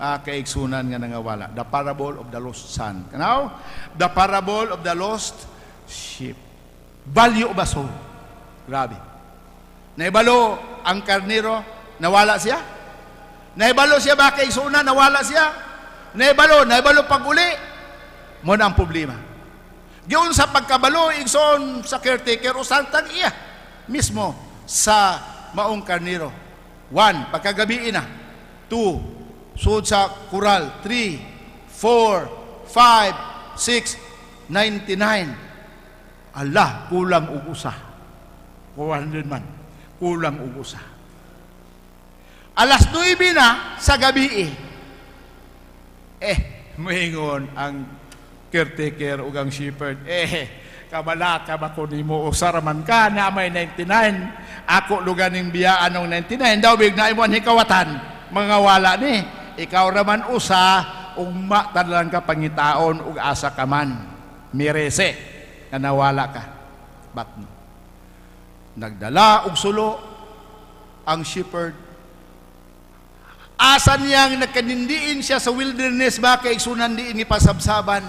ah, kay kaigsunan nga nangawala. The parable of the lost son. Now, the parable of the lost sheep. Value ba soul? Grabe. Naibalo ang karnero nawala siya? Naibalo siya ba kay Suna, nawala siya. Naibalo, naibalo pag uli. Muna ang problema. Giyon sa pagkabalo, igsoon sa caretaker o santang iya. Mismo sa maong karniro. One, pagkagabi na. Two, suod sa kural. Three, four, five, six, ninety-nine. Allah, kulang ugusa. 400 man. Kulang ugusa. Alas 9 na sa gabi eh. Eh, muingon ang caretaker ang shepherd. Eh, kabalata ba ko ni mo usaraman ka na may 99. Ako lugan ng biyaan ng 99. Daw bigna imo hikawatan. Mga wala ni. Ikaw raman usa ugma tadlan ka pangitaon ug asa ka man. Mirese nga nawala ka. Bat Nagdala og sulo ang shepherd Asan yang nakanindiin siya sa wilderness ba kay sunan diin ni pasabsaban?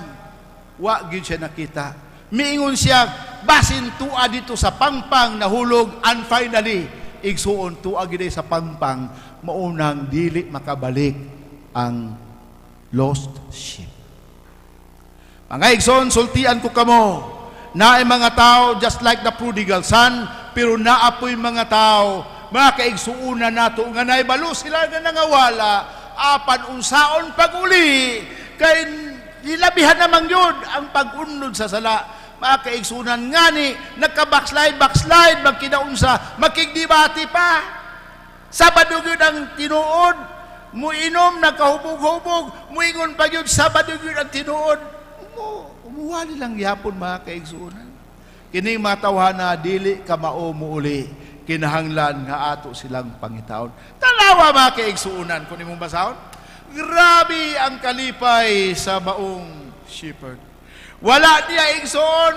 Wa gyud siya nakita. Miingon siya basin tua dito sa pangpang nahulog and finally igsuon tua gid sa pangpang maunang dili makabalik ang lost sheep. Mga igsoon, sultian ko kamo na mga tao just like the prodigal son, pero naapoy mga tao makaigsuuna nato nga naibalo sila nga nangawala apan unsaon paguli kay nilabihan namang yun ang pagunod sa sala makaigsunan nga ni nagka-backslide backslide magkinaunsa makigdibati pa Sabado yun ang tinuod muinom nakahubog-hubog muingon pa yun Sabado yun ang tinuod mo umuwali lang yapon mga kaigsunan kini matawhan na dili ka mao muuli kinahanglan nga ato silang pangitaon. Talawa ba kaigsuunan kun imong basahon? Grabe ang kalipay sa baong shepherd. Wala niya igsuon,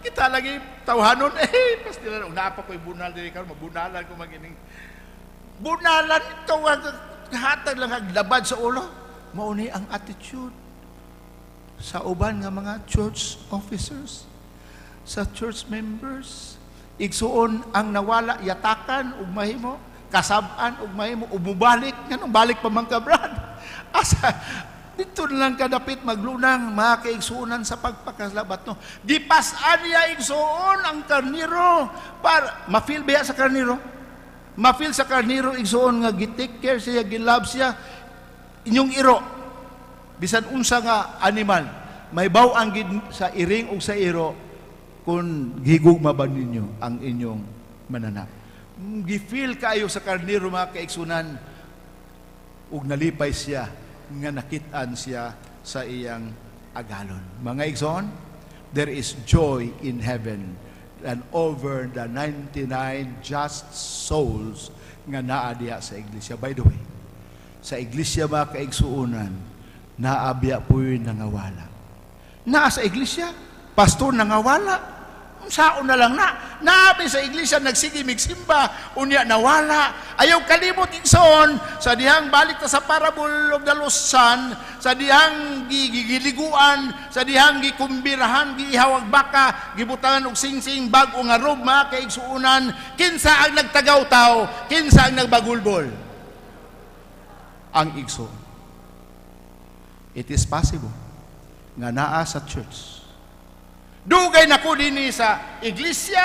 kita lagi tawhanon, [LAUGHS] eh, pas nila, unapa ko'y bunal diri karon mabunalan ko magining. Bunalan ito, hatag lang haglabad sa ulo. Mauni ang attitude sa uban nga mga church officers, sa church members, igsuon ang nawala yatakan ug mahimo kasab-an ug mahimo umubalik nganong balik pa man ka brad [LAUGHS] asa dito lang kadapit maglunang mga sa pagpakaslabat no. Gipasan niya igsuon ang karniro para mafeel ba sa karniro? Mafeel sa karniro igsuon nga gitik care siya, gilab siya inyong iro. Bisan unsa nga animal, may bawang gid sa iring ug sa iro kung gigugma ba ninyo ang inyong mananap. Mm, Gifil kayo sa karniro mga kaiksunan, ug nalipay siya nga nakitaan siya sa iyang agalon. Mga igsoon, there is joy in heaven and over the 99 just souls nga naa diha sa iglesia. By the way, sa iglesia mga kaigsuunan, naabiya po yung nangawala. Naa sa iglesia, Pastor, nangawala. Saon na lang na. Naabi sa iglesia, nagsige migsimba, unya nawala. Ayaw kalimot igsoon, sa dihang balik ta sa parable of the lost son, sa dihang gigiliguan, sa dihang gikumbirahan, gihawag baka, gibutangan og singsing, bago nga rob, mga kaigsuunan, kinsa ang nagtagaw tao, kinsa ang nagbagulbol. Ang igsoon. It is possible nga naa sa church Dugay na ko dinhi sa iglesia,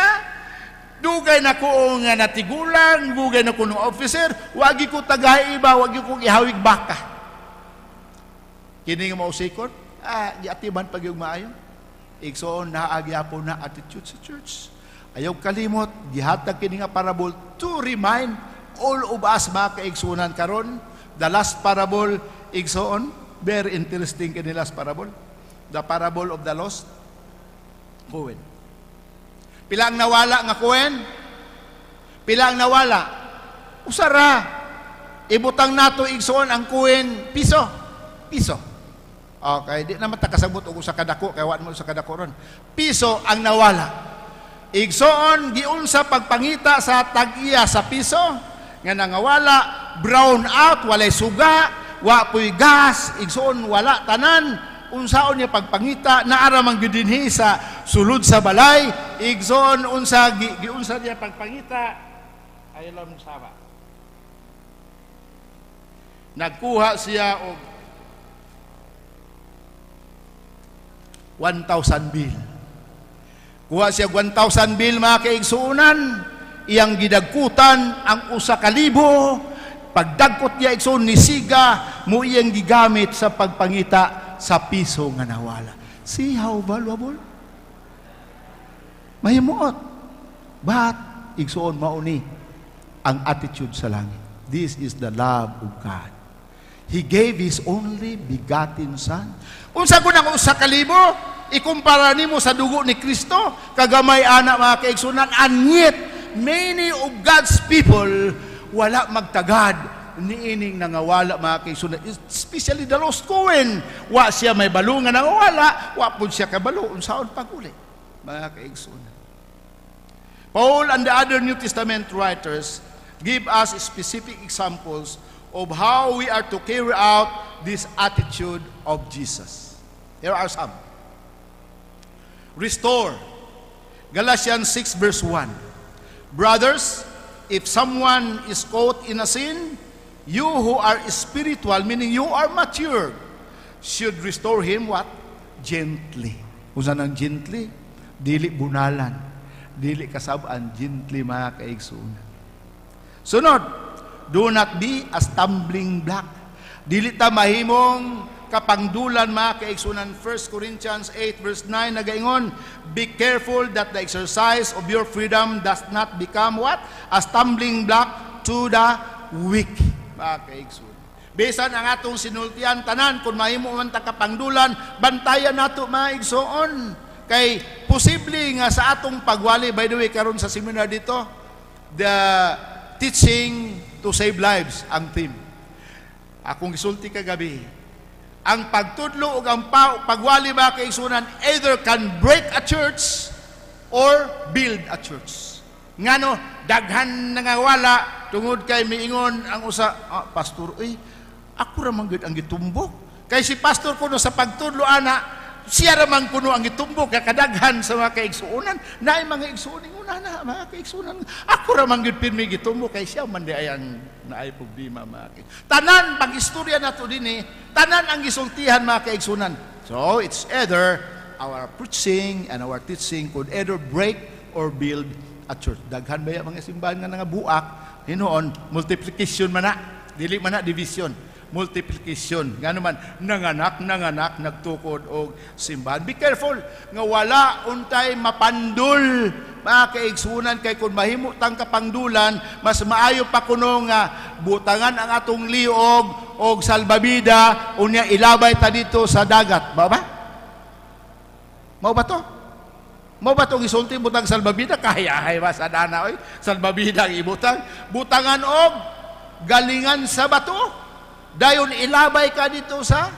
dugay na ko nga natigulan, dugay na ko ng officer, wagi ko tagay iba, wagi ko ihawig baka. Kini nga mausikot, ah, giatiman pag yung maayo. Igsoon na po na attitude sa church. Ayaw kalimot, gihatag kini nga parable to remind all of us mga kaigsunan karon the last parable igsoon very interesting kini last parable the parable of the lost Kuwen. Pilang nawala nga kuwen? Pilang nawala? Usara. Ibutang nato igsoon ang kuwen piso. Piso. Okay, di na takasabot og usa ka dako kay wa mo usa ka dako ron. Piso ang nawala. Igsoon giunsa pagpangita sa tagiya sa piso nga nangawala, brown out, walay suga, wa puy gas, igsoon wala tanan, unsaon niya pagpangita naaramang man dinhi sa sulod sa balay igzon unsa giunsa niya pagpangita ay lam sama nagkuha siya og 1,000 bill. Kuha siya 1,000 bill mga kaigsuunan, iyang gidagkutan ang usa ka libo, pagdagkot niya igsoon ni siga mo iyang gigamit sa pagpangita sa piso nga nawala. See how valuable. Mahimuot. But, igsuon mauni ang attitude sa langit. This is the love of God. He gave His only begotten Son. Unsa ko na kung sa kalibo, ikumpara nimo sa dugo ni Kristo, kagamay ana mga kaigsunan, and yet, many of God's people wala magtagad niining nangawala mga kaisunan. Especially the lost coin. Wa siya may balungan nangawala, wa po siya kabalo. saon paguli, mga kaisunan. Paul and the other New Testament writers give us specific examples of how we are to carry out this attitude of Jesus. Here are some. Restore. Galatians 6 verse 1. Brothers, if someone is caught in a sin, You who are spiritual, meaning you are mature, should restore him what? Gently. Usa ng gently? Dili bunalan. Dili kasabaan. Gently, mga kaigsunan. Sunod, do not be a stumbling block. Dili ta mahimong kapangdulan mga kaigsunan 1 Corinthians 8 verse 9 nagaingon be careful that the exercise of your freedom does not become what a stumbling block to the weak pa ah, kay Igsoon. Bisan ang atong sinultian tanan kung mahimo man ta kapangdulan, bantayan nato mga kay posible nga sa atong pagwali by the way karon sa seminar dito the teaching to save lives ang team. Akong gisulti kagabi, ang pagtudlo o ang pagwali ba kay sunan either can break a church or build a church. Ngano daghan nga wala tungod kay miingon ang usa ah, pastor ay ako ra man ang gitumbok kay si pastor kuno sa pagtudlo ana siya ramang kuno ang gitumbok kay kakadaghan sa mga kaigsuunan naay mga igsuunan una na mga kaigsuunan ako ramang gid pirmi gitumbok kay siya man di ay ang naay problema mga kaig tanan pag istorya nato dinhi tanan ang gisultihan mga kaigsuunan so it's either our preaching and our teaching could either break or build at church. Daghan ba mga simbahan nga nga buak, hinoon, multiplication mana, Dili man division. Multiplication. Nga naman, nanganak, nanganak, nagtukod og simbahan. Be careful nga wala untay mapandul mga kaigsunan kay kung mahimo tang kapangdulan mas maayo pa kuno nga butangan ang atong liog og salbabida unya ilabay ta dito sa dagat ba ba Mau ba to mo ba itong isulti butang salbabida? Kaya ay ba sa dana oy? Salbabida ang ibutang. Butangan og galingan sa bato. Dayon ilabay ka dito sa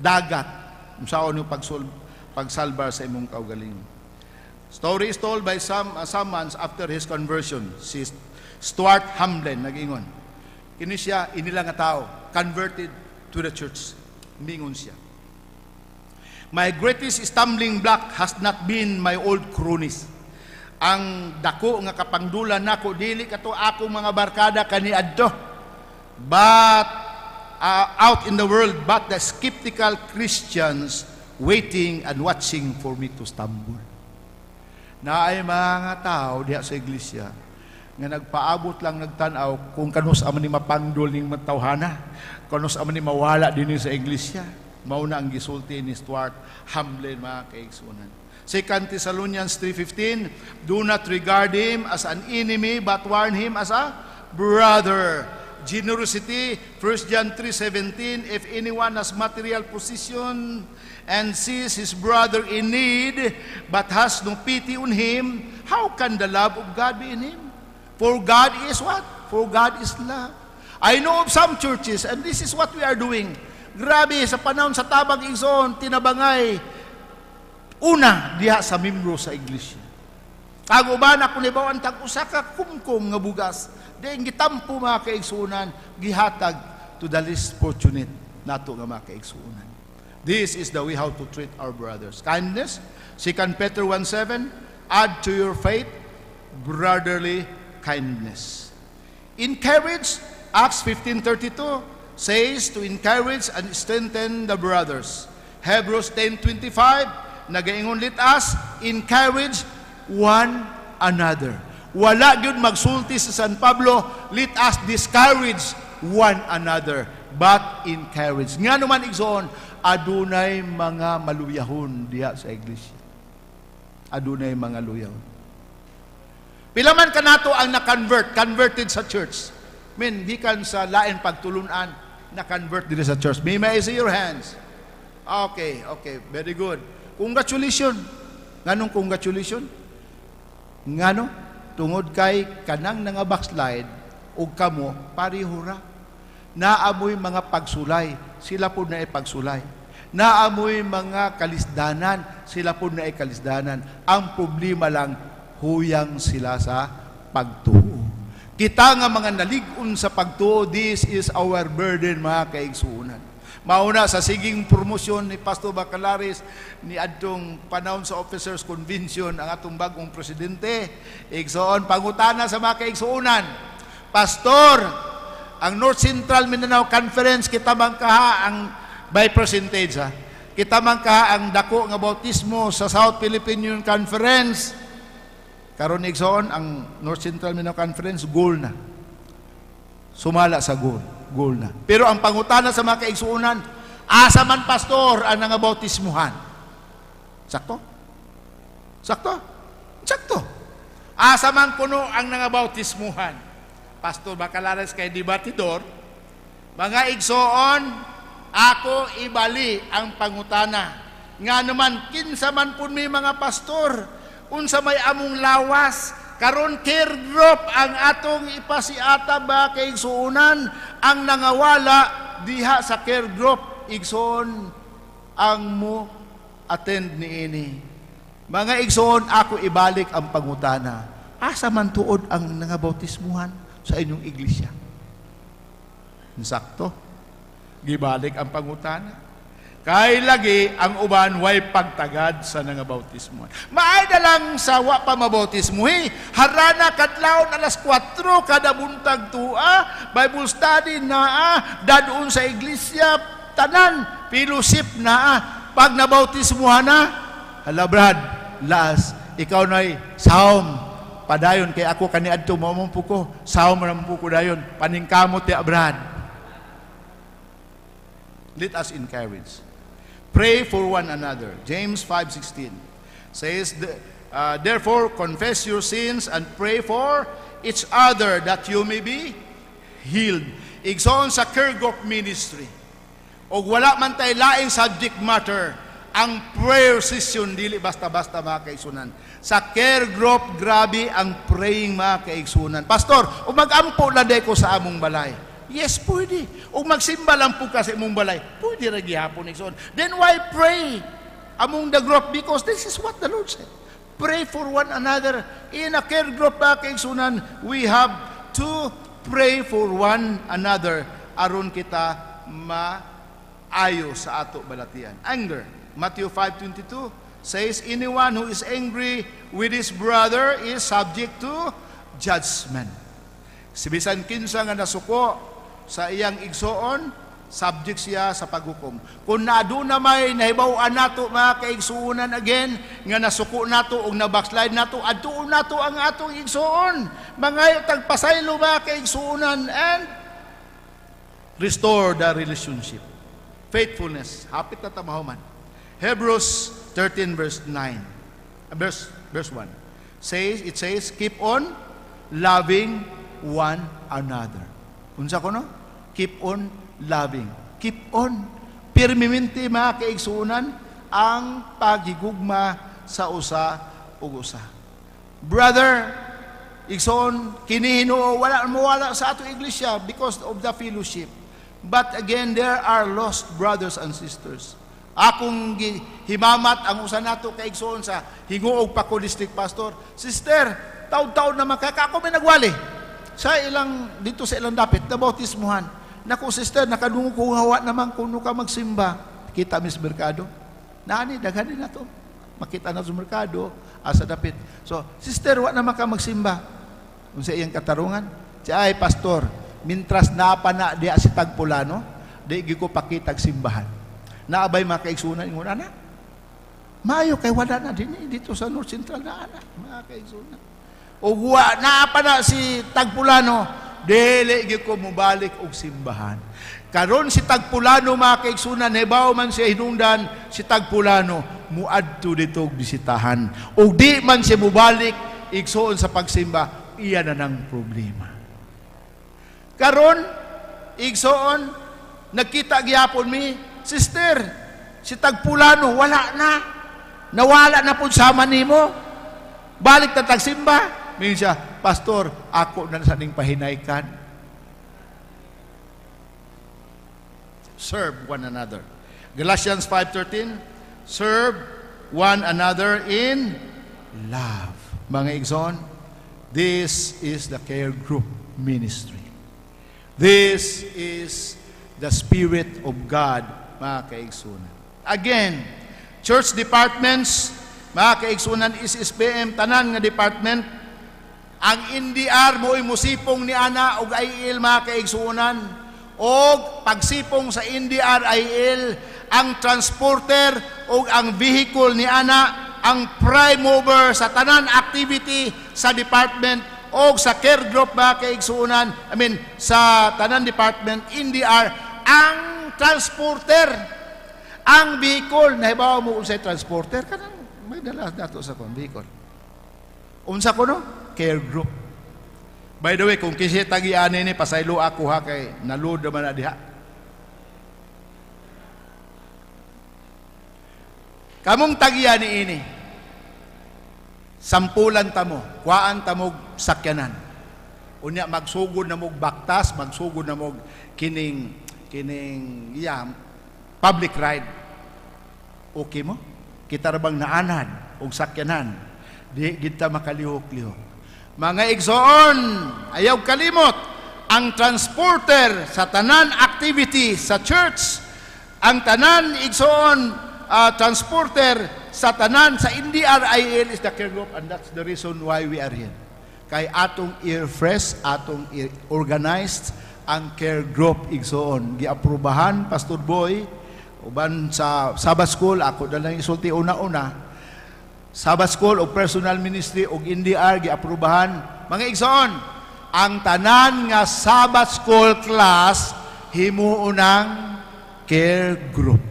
dagat. Unsaon yung pagsul pagsalbar sa imong kaugalingon. Story is told by some uh, some months after his conversion. Si Stuart Hamlin nagingon. Kini siya inila nga tao converted to the church. Mingon siya. My greatest stumbling block has not been my old cronies. Ang dako nga kapangdulan nako dili kato ako mga barkada kani adto. But uh, out in the world, but the skeptical Christians waiting and watching for me to stumble. Na ay mga tao diha sa iglesia nga nagpaabot lang nagtanaw kung kanus amo ni mapangdol ning matawhana, kanus amo ni mawala dinhi sa iglesia mao na ang gisulti ni Stuart Hamlin mga kaigsunan. Second Thessalonians 3.15, Do not regard him as an enemy, but warn him as a brother. Generosity, 1 John 3.17, If anyone has material possession and sees his brother in need, but has no pity on him, how can the love of God be in him? For God is what? For God is love. I know of some churches, and this is what we are doing. Grabe, sa panahon sa Tabang Ison, tinabangay, una, diha sa membro sa iglesia. Kago ba na ibaw ang tag-usa ka kumkum nga bugas, di gitampo mga kaigsunan, gihatag to the least fortunate nato nga mga kaigsunan. This is the way how to treat our brothers. Kindness, Second Peter 1.7, add to your faith brotherly kindness. In Encourage, Acts 15.32, says to encourage and strengthen the brothers. Hebrews 10.25, nagaingon lit us, encourage one another. Wala gyud magsulti sa San Pablo, let us discourage one another, but encourage. Nga naman igsoon, adunay mga maluyahon diha sa iglesia. Adunay mga luyahon. Pilaman ka nato ang na-convert, converted sa church. Men, gikan sa lain pagtulunan, na-convert din sa church. May may see your hands. Okay, okay. Very good. Congratulations. Nganong congratulations? Ngano? Tungod kay kanang nga backslide o kamo, parihura. Naamoy mga pagsulay, sila po na ipagsulay. Naamoy mga kalisdanan, sila po na ikalisdanan. Ang problema lang, huyang sila sa pagtuo. Kita nga mga naligun sa pagtuo, this is our burden mga kaigsuunan. Mauna sa siging promosyon ni Pastor Bacalaris ni adtong panahon sa Officers Convention ang atong bagong presidente, igsoon pangutana sa mga kaigsuunan. Pastor, ang North Central Mindanao Conference kita mangkaha ang by percentage ha. Kita mangkaha ang dako nga bautismo sa South Philippine Union Conference Karon ni ang North Central Mindanao Conference, goal na. Sumala sa goal. Goal na. Pero ang pangutana sa mga kaigsuunan, asa man pastor ang nangabautismuhan. Sakto? Sakto? Sakto. Asa man puno ang nangabautismuhan. Pastor Bacalares kay debatidor, mga igsuon, ako ibali ang pangutana. Nga naman, kinsa man po may mga pastor, unsa may among lawas karon care group ang atong ipasiata ba kay suunan ang nangawala diha sa care group igsoon ang mo attend niini mga igsoon ako ibalik ang pangutana asa man tuod ang nangabautismuhan sa inyong iglesia sakto gibalik ang pangutana Kay lagi ang uban way pagtagad sa nangabautismo. Maay na lang sa wa pa mabautismo eh. Harana kadlawon alas 4 kada buntag tua, Bible study naa, ah. dadun sa iglesia tanan pilusip naa. Ah. Pag nabautismuhan na, hala brad, last, ikaw na'y saom, padayon kay ako kani adto mo ko Saom ra ko dayon paningkamot ti brad. let us encourage Pray for one another. James 5.16 says, uh, Therefore, confess your sins and pray for each other that you may be healed. Igsoon sa Kirgok Ministry. O wala man tay laing subject matter, ang prayer session dili basta-basta mga kaigsunan. Sa care group, grabe ang praying mga kaigsunan. Pastor, umag-ampo na ko sa among balay. Yes, pwede. O magsimba lang po kasi imong balay. Pwede ra gihapon igsoon. Then why pray among the group? Because this is what the Lord said. Pray for one another. In a care group pa kaigsunan, we have to pray for one another aron kita maayo sa ato balatian. Anger. Matthew 5:22 says anyone who is angry with his brother is subject to judgment. Sibisan kinsa nga nasuko sa iyang igsoon, subject siya sa paghukom. Kung na may nahibawaan nato mga kaigsuunan again, nga nasuko nato o nabackslide nato, adtuon nato ang atong igsuon. Mga tagpasaylo mga kaigsuunan and restore the relationship. Faithfulness. Hapit na tamahuman. Hebrews 13 verse 9. Uh, verse, verse 1. Says, it says, keep on loving one another. Unsa ko no? Keep on loving. Keep on. Pirmimente mga kaigsuunan ang pagigugma sa usa ug usa. Brother, igsoon kini Hinoo wala mawala sa ato iglesia because of the fellowship. But again, there are lost brothers and sisters. Akong himamat ang usa nato kay igsoon sa higuog pa ko district pastor. Sister, taw-taw na makaka may nagwali sa ilang dito sa ilang dapit na bautismuhan. Naku sister, nakadungo ko hawa naman kuno ano ka magsimba. Kita miss merkado. Naani daghani na to. Makita na sa merkado asa ah, dapit. So, sister wa naman ka magsimba. Unsa iyang katarungan? Si ay pastor, mintras napa na diya si tagpulano, di ko pakitag simbahan. Naabay makaigsunan ingon anak. Mayo kay wala na din eh, dito sa North Central na anak, makaigsunan o wa na pa na si Tagpulano, dili gyud ko mubalik og simbahan. Karon si Tagpulano makaigsuna kaigsunan, nebaw man siya hinungdan, si Tagpulano, muadto dito og bisitahan. O di man siya mubalik, igsuon sa pagsimba, iya na nang problema. Karon, igsuon nakita gyapon mi, sister, si Tagpulano, wala na. Nawala na pud sama nimo. Balik na tagsimba minsa, Pastor, ako na sa ning pahinaykan. Serve one another. Galatians 5.13, Serve one another in love. Mga igsoon, this is the care group ministry. This is the Spirit of God, mga kaigsunan. Again, church departments, mga kaigsunan is SPM, tanan nga department, ang NDR mo'y musipong ni Ana ug IL makaigsuunan. og pagsipong sa NDR IL, ang transporter og ang vehicle ni Ana ang prime mover sa tanan activity sa department og sa care group makaigsuunan, I mean, sa tanan department, NDR, ang transporter ang vehicle nahibaw mo unsay transporter kanang may dalas nato sa kon vehicle unsa ko no care group. By the way, kung kisi tagian ni pasaylo ako ha kay nalud man na diha. Kamong tagian ni ini. Sampulan tamo, kuan tamog sakyanan. Unya magsugod na mog baktas, magsugod na mog kining kining yeah, public ride. Okay mo? Kita ra bang naanad og sakyanan? Di kita makalihok-lihok. Mga igsoon, ayaw kalimot, ang transporter sa tanan activity sa church, ang tanan igsoon uh, transporter sa tanan sa NDRIL is the care group and that's the reason why we are here. Kay atong i-refresh, atong i-organized ang care group igsoon. Giaprobahan, Pastor Boy, uban sa Sabbath School, ako na lang isulti una-una, Sabbath School o Personal Ministry o NDR giaprubahan. Mga igsoon, ang tanan nga Sabbath School class himuon ang care group.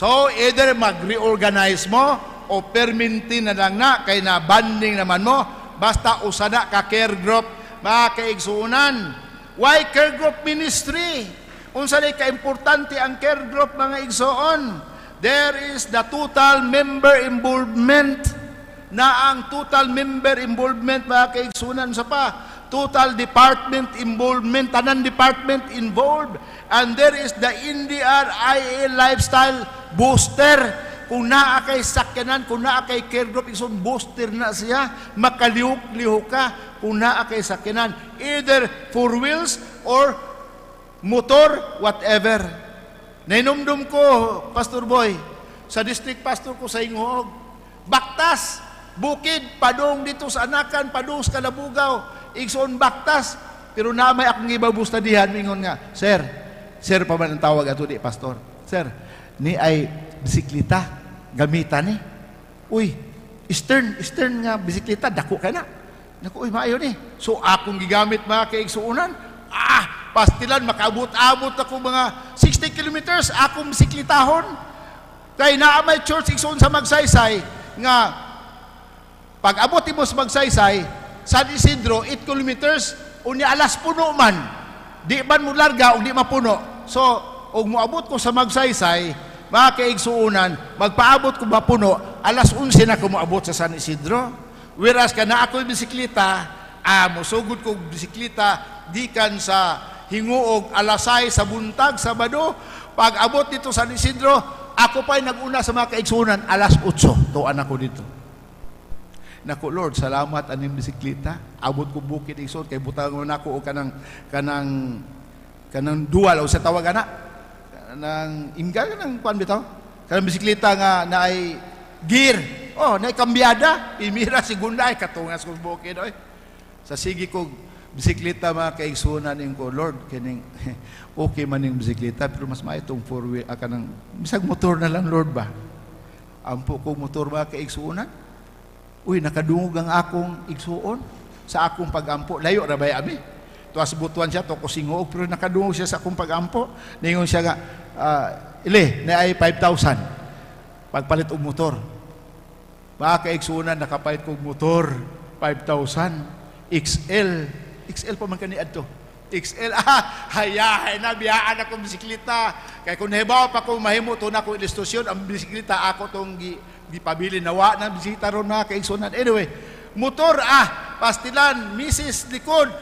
So, either mag-reorganize mo o perminti na lang na kay na banding naman mo basta usada ka care group mga kaigsuunan. Why care group ministry? Unsa lay ka importante ang care group mga igsoon? there is the total member involvement na ang total member involvement mga kaigsunan sa pa total department involvement tanan department involved and there is the NDRIA lifestyle booster kung naa kay sakyanan kung naa kay care group isun booster na siya makaliuk-lihok ka kung naa kay sakyanan either four wheels or motor whatever Nainumdum ko, Pastor Boy, sa district pastor ko sa Ingoog. Baktas, bukid, padong dito sa Anakan, padong sa Kalabugaw, Igsoon Baktas. Pero na may akong ibabusta dihan, mingon nga, Sir, Sir pa man ang tawag ato di, Pastor. Sir, ni ay bisiklita, gamitan ni. Eh. Uy, stern, stern nga bisiklita, dako ka na. Naku, uy, maayo ni. Eh. So, akong gigamit mga kaigsuunan, ah, pastilan, makaabot-abot ako mga 60 kilometers, akong bisiklitahon. Kaya naa may church ikson sa magsaysay, nga pag abot mo sa magsaysay, San Isidro, 8 kilometers, unya alas puno man. Di man mo larga, o di mapuno. So, og moabot ko sa magsaysay, mga kaigsuunan, magpaabot ko mapuno, alas 11 na ko moabot sa San Isidro. Whereas kana na ako'y bisikleta, ah, musugod ko bisikleta, di kan sa hinguog alasay sa buntag, Sabado. Pag abot dito sa Isidro, ako pa naguna sa mga kaigsunan, alas 8, tuan ako dito. Naku, Lord, salamat aning bisikleta. Abot ko bukid igsoon kay butang mo nako og kanang kanang kanang dual o sa tawag ana Kanang imga nang kuan bitaw kanang bisikleta nga naay gear oh naay kambyada imira si ay katungas ko bukid oy sa sige kog Bisikleta mga kaigsunan in ko, Lord, kining, [LAUGHS] okay man yung bisikleta, pero mas maitong four-wheel, aka ah, ng, bisag motor na lang, Lord ba? Ampo ko motor mga kaigsunan, uy, nakadungog ang akong igsuon sa akong pagampo. Layo na ba abi? Tuas butuan siya, to singoog, pero nakadungog siya sa akong pagampo. Ningon siya nga, uh, ili, na ay 5,000. Pagpalit og motor. Mga kaigsunan, nakapalit kong motor, 5,000. XL, XL pa man kani adto. XL, [LAUGHS] ah, hayahay na, biyaan akong bisikleta. Kay kung heba pa ko mahimo, to na ko ilustasyon, ang bisikleta, ako tong gi, gipabili na wa na bisita ron na kay sunan. Anyway, motor, ah, pastilan, Mrs. likod,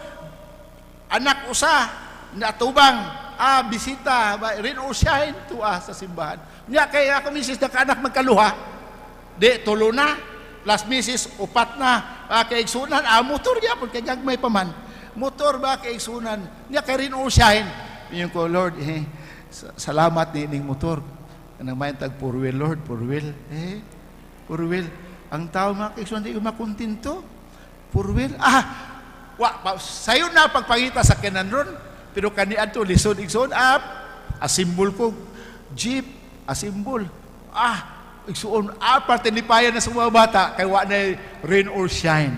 anak usa, natubang, ah, bisita, ba rin usyahin eh, to ah, sa simbahan. Nya kay ako Mrs. misis, nakaanak magkaluha. Di, tulo na, plus Mrs. upat na, ah, kay sunan, ah, motor ya niya, pagkanyag may paman motor ba kay sunan niya kay rin usahin yun ko Lord eh salamat ni ning motor nang may tag four wheel Lord four wheel eh four wheel ang tao mga kay sunan di makontento four wheel ah wa pa, sayo na pagpangita sa ron pero kani adto lisod igsoon up a symbol ko jeep a symbol ah igsoon apat tinipayan na sa mga bata kay wa na rain or shine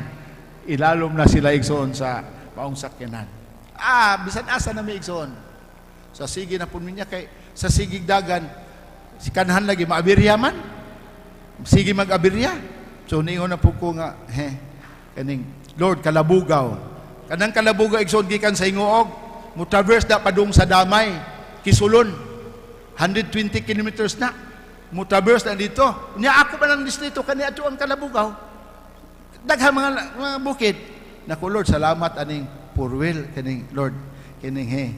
ilalom na sila igsoon sa maong sakyanan. Ah, bisan asa na may igsoon. Sa so, sige na pun niya kay sa sigig dagan si kanhan lagi maabirya man. Sige magabirya. So niho na po ko nga he kaning Lord kalabugaw. Kanang kalabugaw igsoon gikan sa ingoog mutaverse da padung sa damay kisulon 120 kilometers na mutaverse na dito. Nya ako pa ng distrito kani ato ang kalabugaw. Daghang mga, mga bukid. Naku, Lord, salamat aning poor will, kaning, Lord, kaning, he,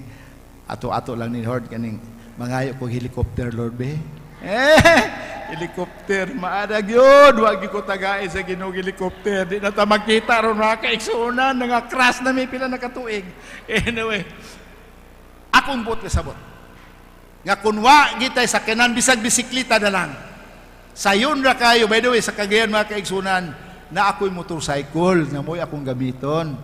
ato-ato lang ni Lord, kaning, mangayo ko helicopter, Lord, be. Eh, [LAUGHS] helicopter, maadag yun. Huwag ko tagae sa ginog helicopter. Di na ta makita ron mga kaiksunan, nga crash na may pila nakatuig. [LAUGHS] Anyway, akong buot kasabot. Nga kunwa, gitay sa kenan bisag bisiklita na lang. Sayon ra kayo, by the way, sa kagayan mga kaiksunan, na ako'y motorcycle, na mo'y akong gamiton.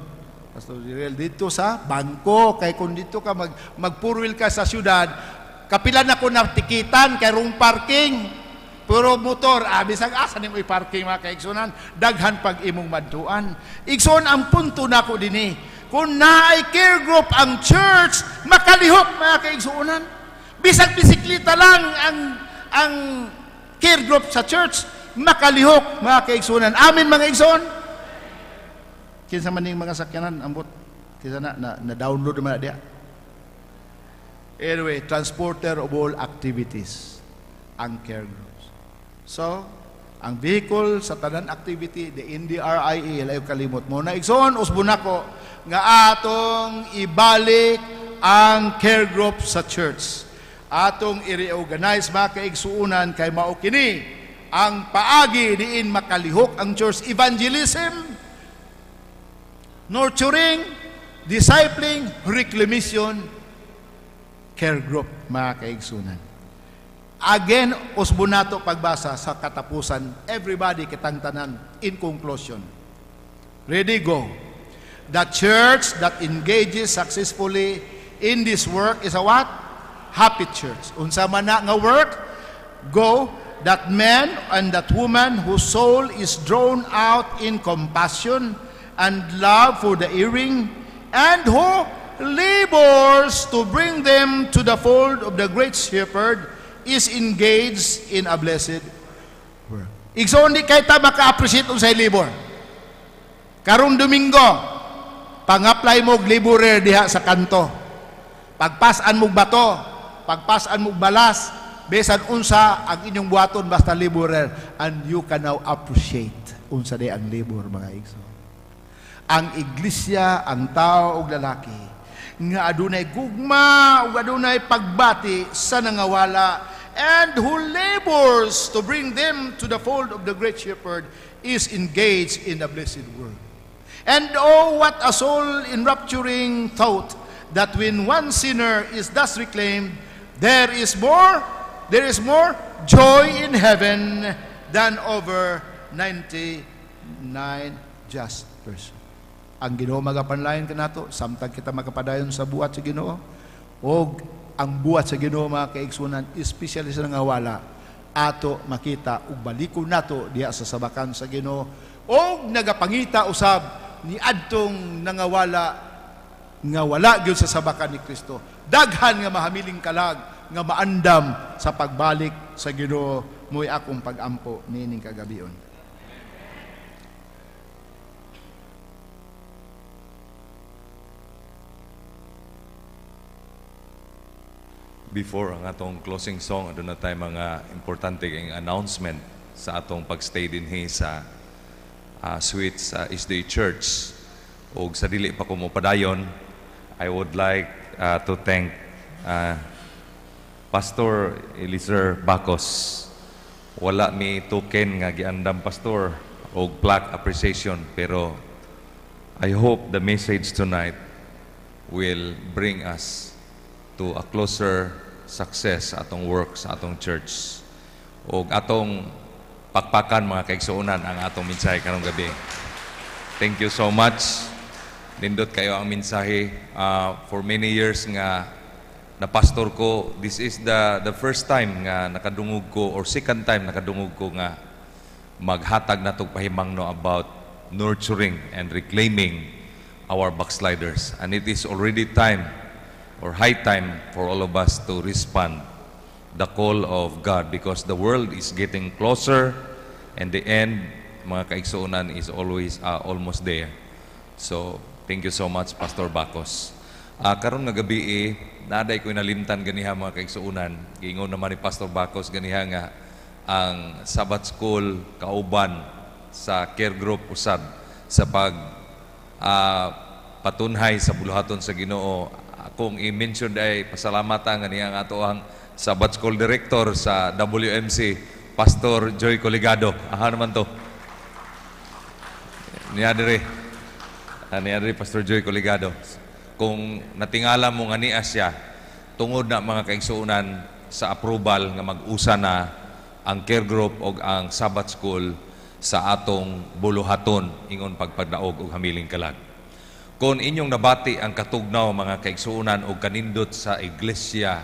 Pastor Jirel, dito sa bangko, kay kung dito ka mag, mag wheel ka sa syudad, kapilan ako na tikitan, kay room parking, puro motor, abis ah, ang asa ni mo parking mga kaigsunan, daghan pag imong madtuan. Igsun ang punto na ko dini, eh. kung naay care group ang church, makalihok mga kaigsunan. Bisag bisikleta lang ang ang care group sa church, makalihok mga kaigsunan. Amin mga igsoon. Kinsa man ning mga sakyanan ambot kinsa na, na, na download man dia. Anyway, transporter of all activities ang care groups. So, ang vehicle sa tanan activity the NDRIA e, layo kalimot mo na igsoon usbon nako nga atong ibalik ang care group sa church. Atong i-reorganize mga kaigsuunan kay mao kini ang paagi diin makalihok ang church evangelism nurturing discipling reclamation care group mga kaigsunan again usbo nato pagbasa sa katapusan everybody kitang tanan in conclusion ready go the church that engages successfully in this work is a what happy church unsa man na nga work go that man and that woman whose soul is drawn out in compassion and love for the erring, and who labors to bring them to the fold of the great shepherd, is engaged in a blessed work. Igsoon di kay ta maka-appreciate sa labor. Karong Domingo, pang-apply mo laborer diha sa kanto. Pagpasan mo bato, pagpasan mo balas, bisan unsa ang inyong buhaton basta laborer eh, and you can now appreciate unsa day ang labor mga igso ang iglesia ang tao ug lalaki nga adunay gugma ug adunay pagbati sa nangawala and who labors to bring them to the fold of the great shepherd is engaged in the blessed work and oh what a soul in rapturing thought that when one sinner is thus reclaimed there is more there is more joy in heaven than over 99 just person. Ang Ginoo magapanlayan kanato, samtang kita makapadayon sa buhat sa Ginoo, og ang buhat sa Ginoo mga kaigsunan, especially sa nangawala, ato makita ug balikon nato diha sa sabakan sa Ginoo og nagapangita usab ni adtong nangawala nga wala gyud sa sabakan ni Kristo. Daghan nga mahamiling kalag nga maandam sa pagbalik sa Ginoo mo'y akong pagampo nining kagabion. Before ang atong closing song, aduna tayo mga importante kayong announcement sa atong pagstay din he sa uh, suite sa East Day Church. O sa dili pa ko mo padayon, I would like uh, to thank uh, Pastor Eliezer Bacos. Wala mi token nga giandam pastor o plaque appreciation pero I hope the message tonight will bring us to a closer success atong work sa atong church. O atong pakpakan mga kaigsuonan ang atong mensahe karong gabi. Thank you so much. Nindot kayo ang mensahe. Uh, for many years nga na pastor ko, this is the, the first time nga nakadungog ko or second time nakadungog ko nga maghatag na itong pahimang no about nurturing and reclaiming our backsliders. And it is already time or high time for all of us to respond the call of God because the world is getting closer and the end, mga kaigsuunan, is always uh, almost there. So, thank you so much, Pastor Bacos. Uh, karon nga gabi eh, naday ko nalimtan ganiha mga kaigsuunan. Gingon naman ni Pastor Bacos ganiha nga ang Sabbath School kauban sa care group usab sa pag uh, patunhay sa buluhaton sa Ginoo. Akong i-mention ay pasalamat ang ganiha nga ato ang Sabbath School Director sa WMC, Pastor Joy Coligado. Aha naman to. Niya dire. Ah, Pastor Joy Coligado kung natingala mo nga niya siya tungod na mga kaigsuunan sa approval nga mag-usa na ang care group o ang Sabbath School sa atong buluhaton ingon pagpagdaog og hamiling kalag. Kung inyong nabati ang katugnaw mga kaigsuunan o kanindot sa iglesia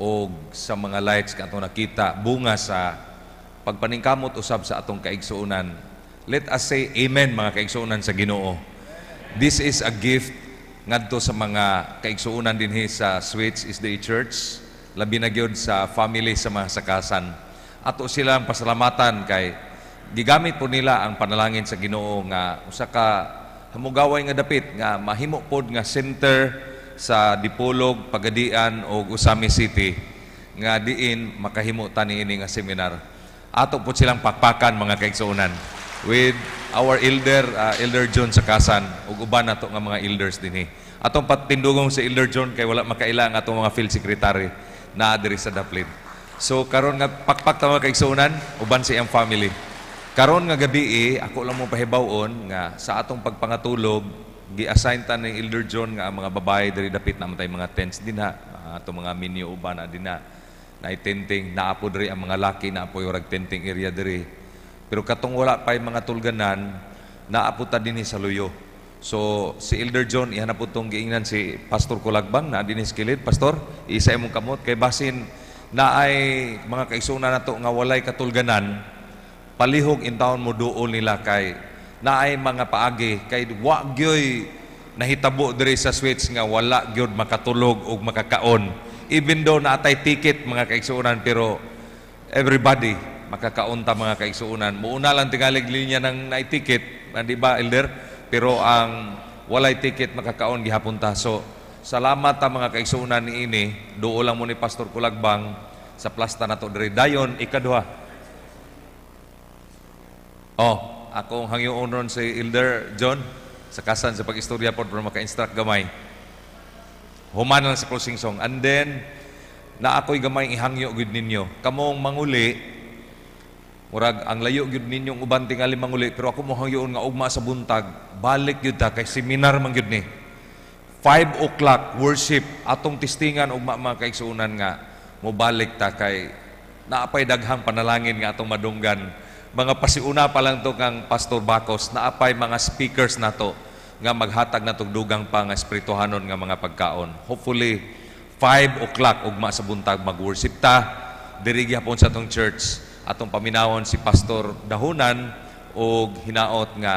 o sa mga lights ka atong nakita bunga sa pagpaningkamot usab sa atong kaigsuunan, let us say amen mga kaigsuunan sa Ginoo. This is a gift ngadto sa mga kaigsuunan dinhi sa Switch is the church labi na gyud sa family sa mga sakasan ato silang pasalamatan kay gigamit po nila ang panalangin sa Ginoo nga usa ka hamugaway nga dapit nga mahimo pod nga center sa Dipolog, Pagadian o Usami City nga diin makahimo tani ini nga seminar ato po silang pakpakan mga kaigsuunan with our elder, uh, Elder John sa Kasan, ug uban nato nga mga elders dinhi. Eh. Atong patindugong si Elder John kay wala makaila ang atong mga field secretary na adiri sa Daplin. So karon nga pakpak tama kay igsuonan, uban si ang family. Karon nga gabi eh, ako lang mo pahibawon nga sa atong pagpangatulog gi-assign ta ni Elder John nga ang mga babae diri dapit na matay mga tents dinha ah, Atong mga mini uban na din ha. Naitenting, naapod rin ang mga laki na apoy rag tenting area diri pero katong wala pa yung mga tulganan, naaputa din sa luyo. So, si Elder John, ihanap po itong giingnan si Pastor Kulagban, na din kilid. Pastor, isa imong kamot. Kay basin na ay mga kaisuna na to nga walay katulganan, palihog in taon mo duol nila kay na ay mga paagi kay wa gyoy nahitabo diri sa switch nga wala gyud makatulog og makakaon even though naatay ticket mga kaigsuonan pero everybody makakaunta mga kaigsuunan. Muuna lang tingalig linya ng naitikit, di ba, Elder? Pero ang walay ticket makakaon gihapon ta. So, salamat ta mga kaigsuunan ni ini. Duo lang mo ni Pastor Kulagbang sa plasta na to. Dari dayon, ikaduha. Oh, akong hangyuunon si Elder John sa kasan sa pag-istorya po para maka-instruct gamay. Human lang sa closing song. And then, na ako'y gamay ihangyo gud ninyo. Kamong manguli, Murag, ang layo gyud ninyong uban tingali manguli, pero ako mohang yun nga ugma sa buntag, balik yun ta, kay seminar man gyud ni. 5 o'clock worship, atong tistingan ugma mga kaigsuunan nga, mo balik ta kay naapay daghang panalangin nga atong madunggan. Mga pasiuna pa lang to kang Pastor Bacos, naapay mga speakers na to, nga maghatag na dugang pa nga espirituhanon nga mga pagkaon. Hopefully, 5 o'clock ugma sa buntag mag-worship ta, diri gyapon sa tong church atong paminawon si Pastor Dahunan o hinaot nga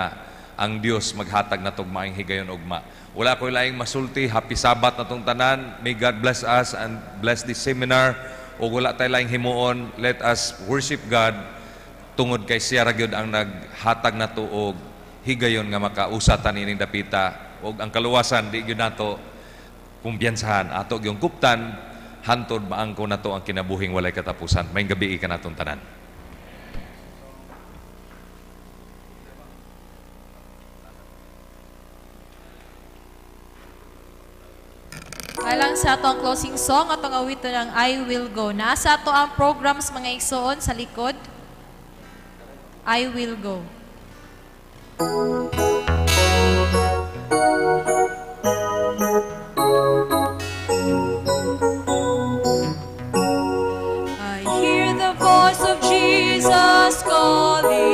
ang Dios maghatag na tugmaing higayon ugma. Wala ko laing masulti. Happy Sabat na tong tanan. May God bless us and bless this seminar. O wala tayo laing himuon. Let us worship God tungod kay siya ra gyud ang naghatag na tuog higayon nga makausatan ining dapita og ang kaluwasan di gyud nato kumpiyansahan ato gyung kuptan hantod maangko nato ang kinabuhing walay katapusan may gabi ka naton tanan Alang sa ato closing song, ato ang awito ng I Will Go. Nasa ato ang programs mga igsoon sa likod. I Will Go. I hear the voice of Jesus calling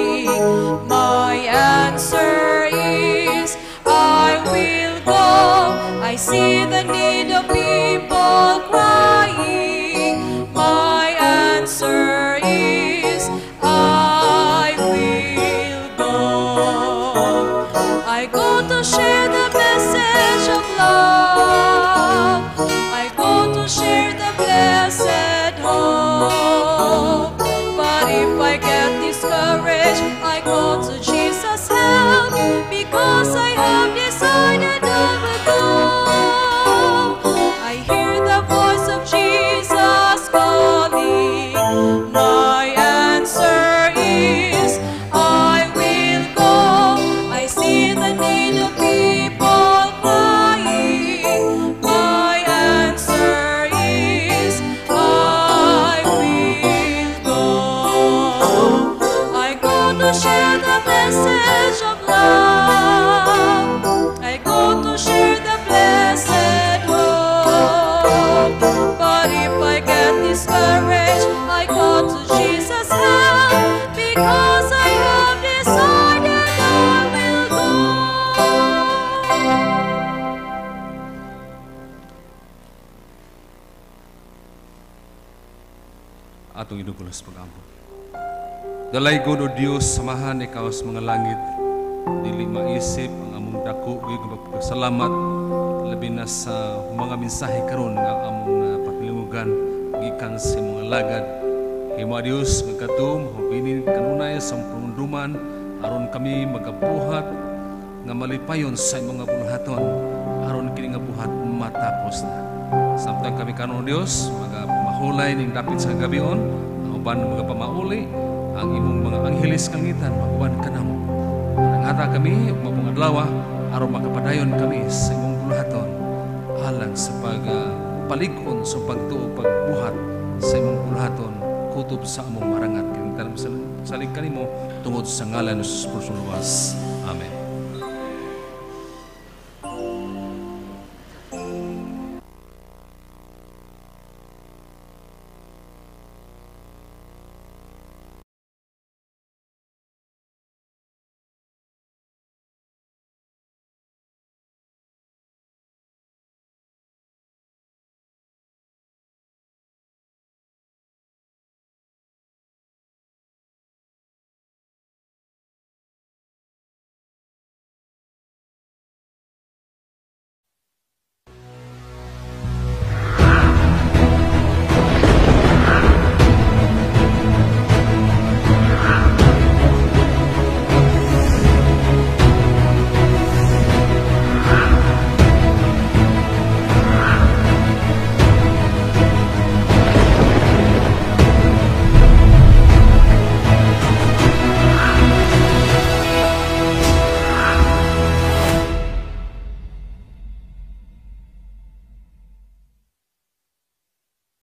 see the need of people Walay God o Dios samahan ikaw sa mga langit. Dili maisip ang among dako gyud salamat labi na sa mga mensahe karon nga among uh, pakilingugan gikan sa mga lagad. Himo Dios magkatum hubinin kanunay sa pamunduman aron kami magabuhat nga malipayon sa mga bulhaton aron kini nga buhat matapos na. Samtang kami kanon Dios mga mahulay ning dapit sa gabion, ang uban mga pamauli, ang imong mga anghelis kangitan makuan kanamo. Nangata kami ug adlaw aron makapadayon kami sa imong bulahaton alang sa pag palig-on sa pagtuo pagbuhat sa imong bulahaton kutob sa among marangat kinitalam sa salig kanimo tungod sa ngalan ni Jesus Kristo Amen.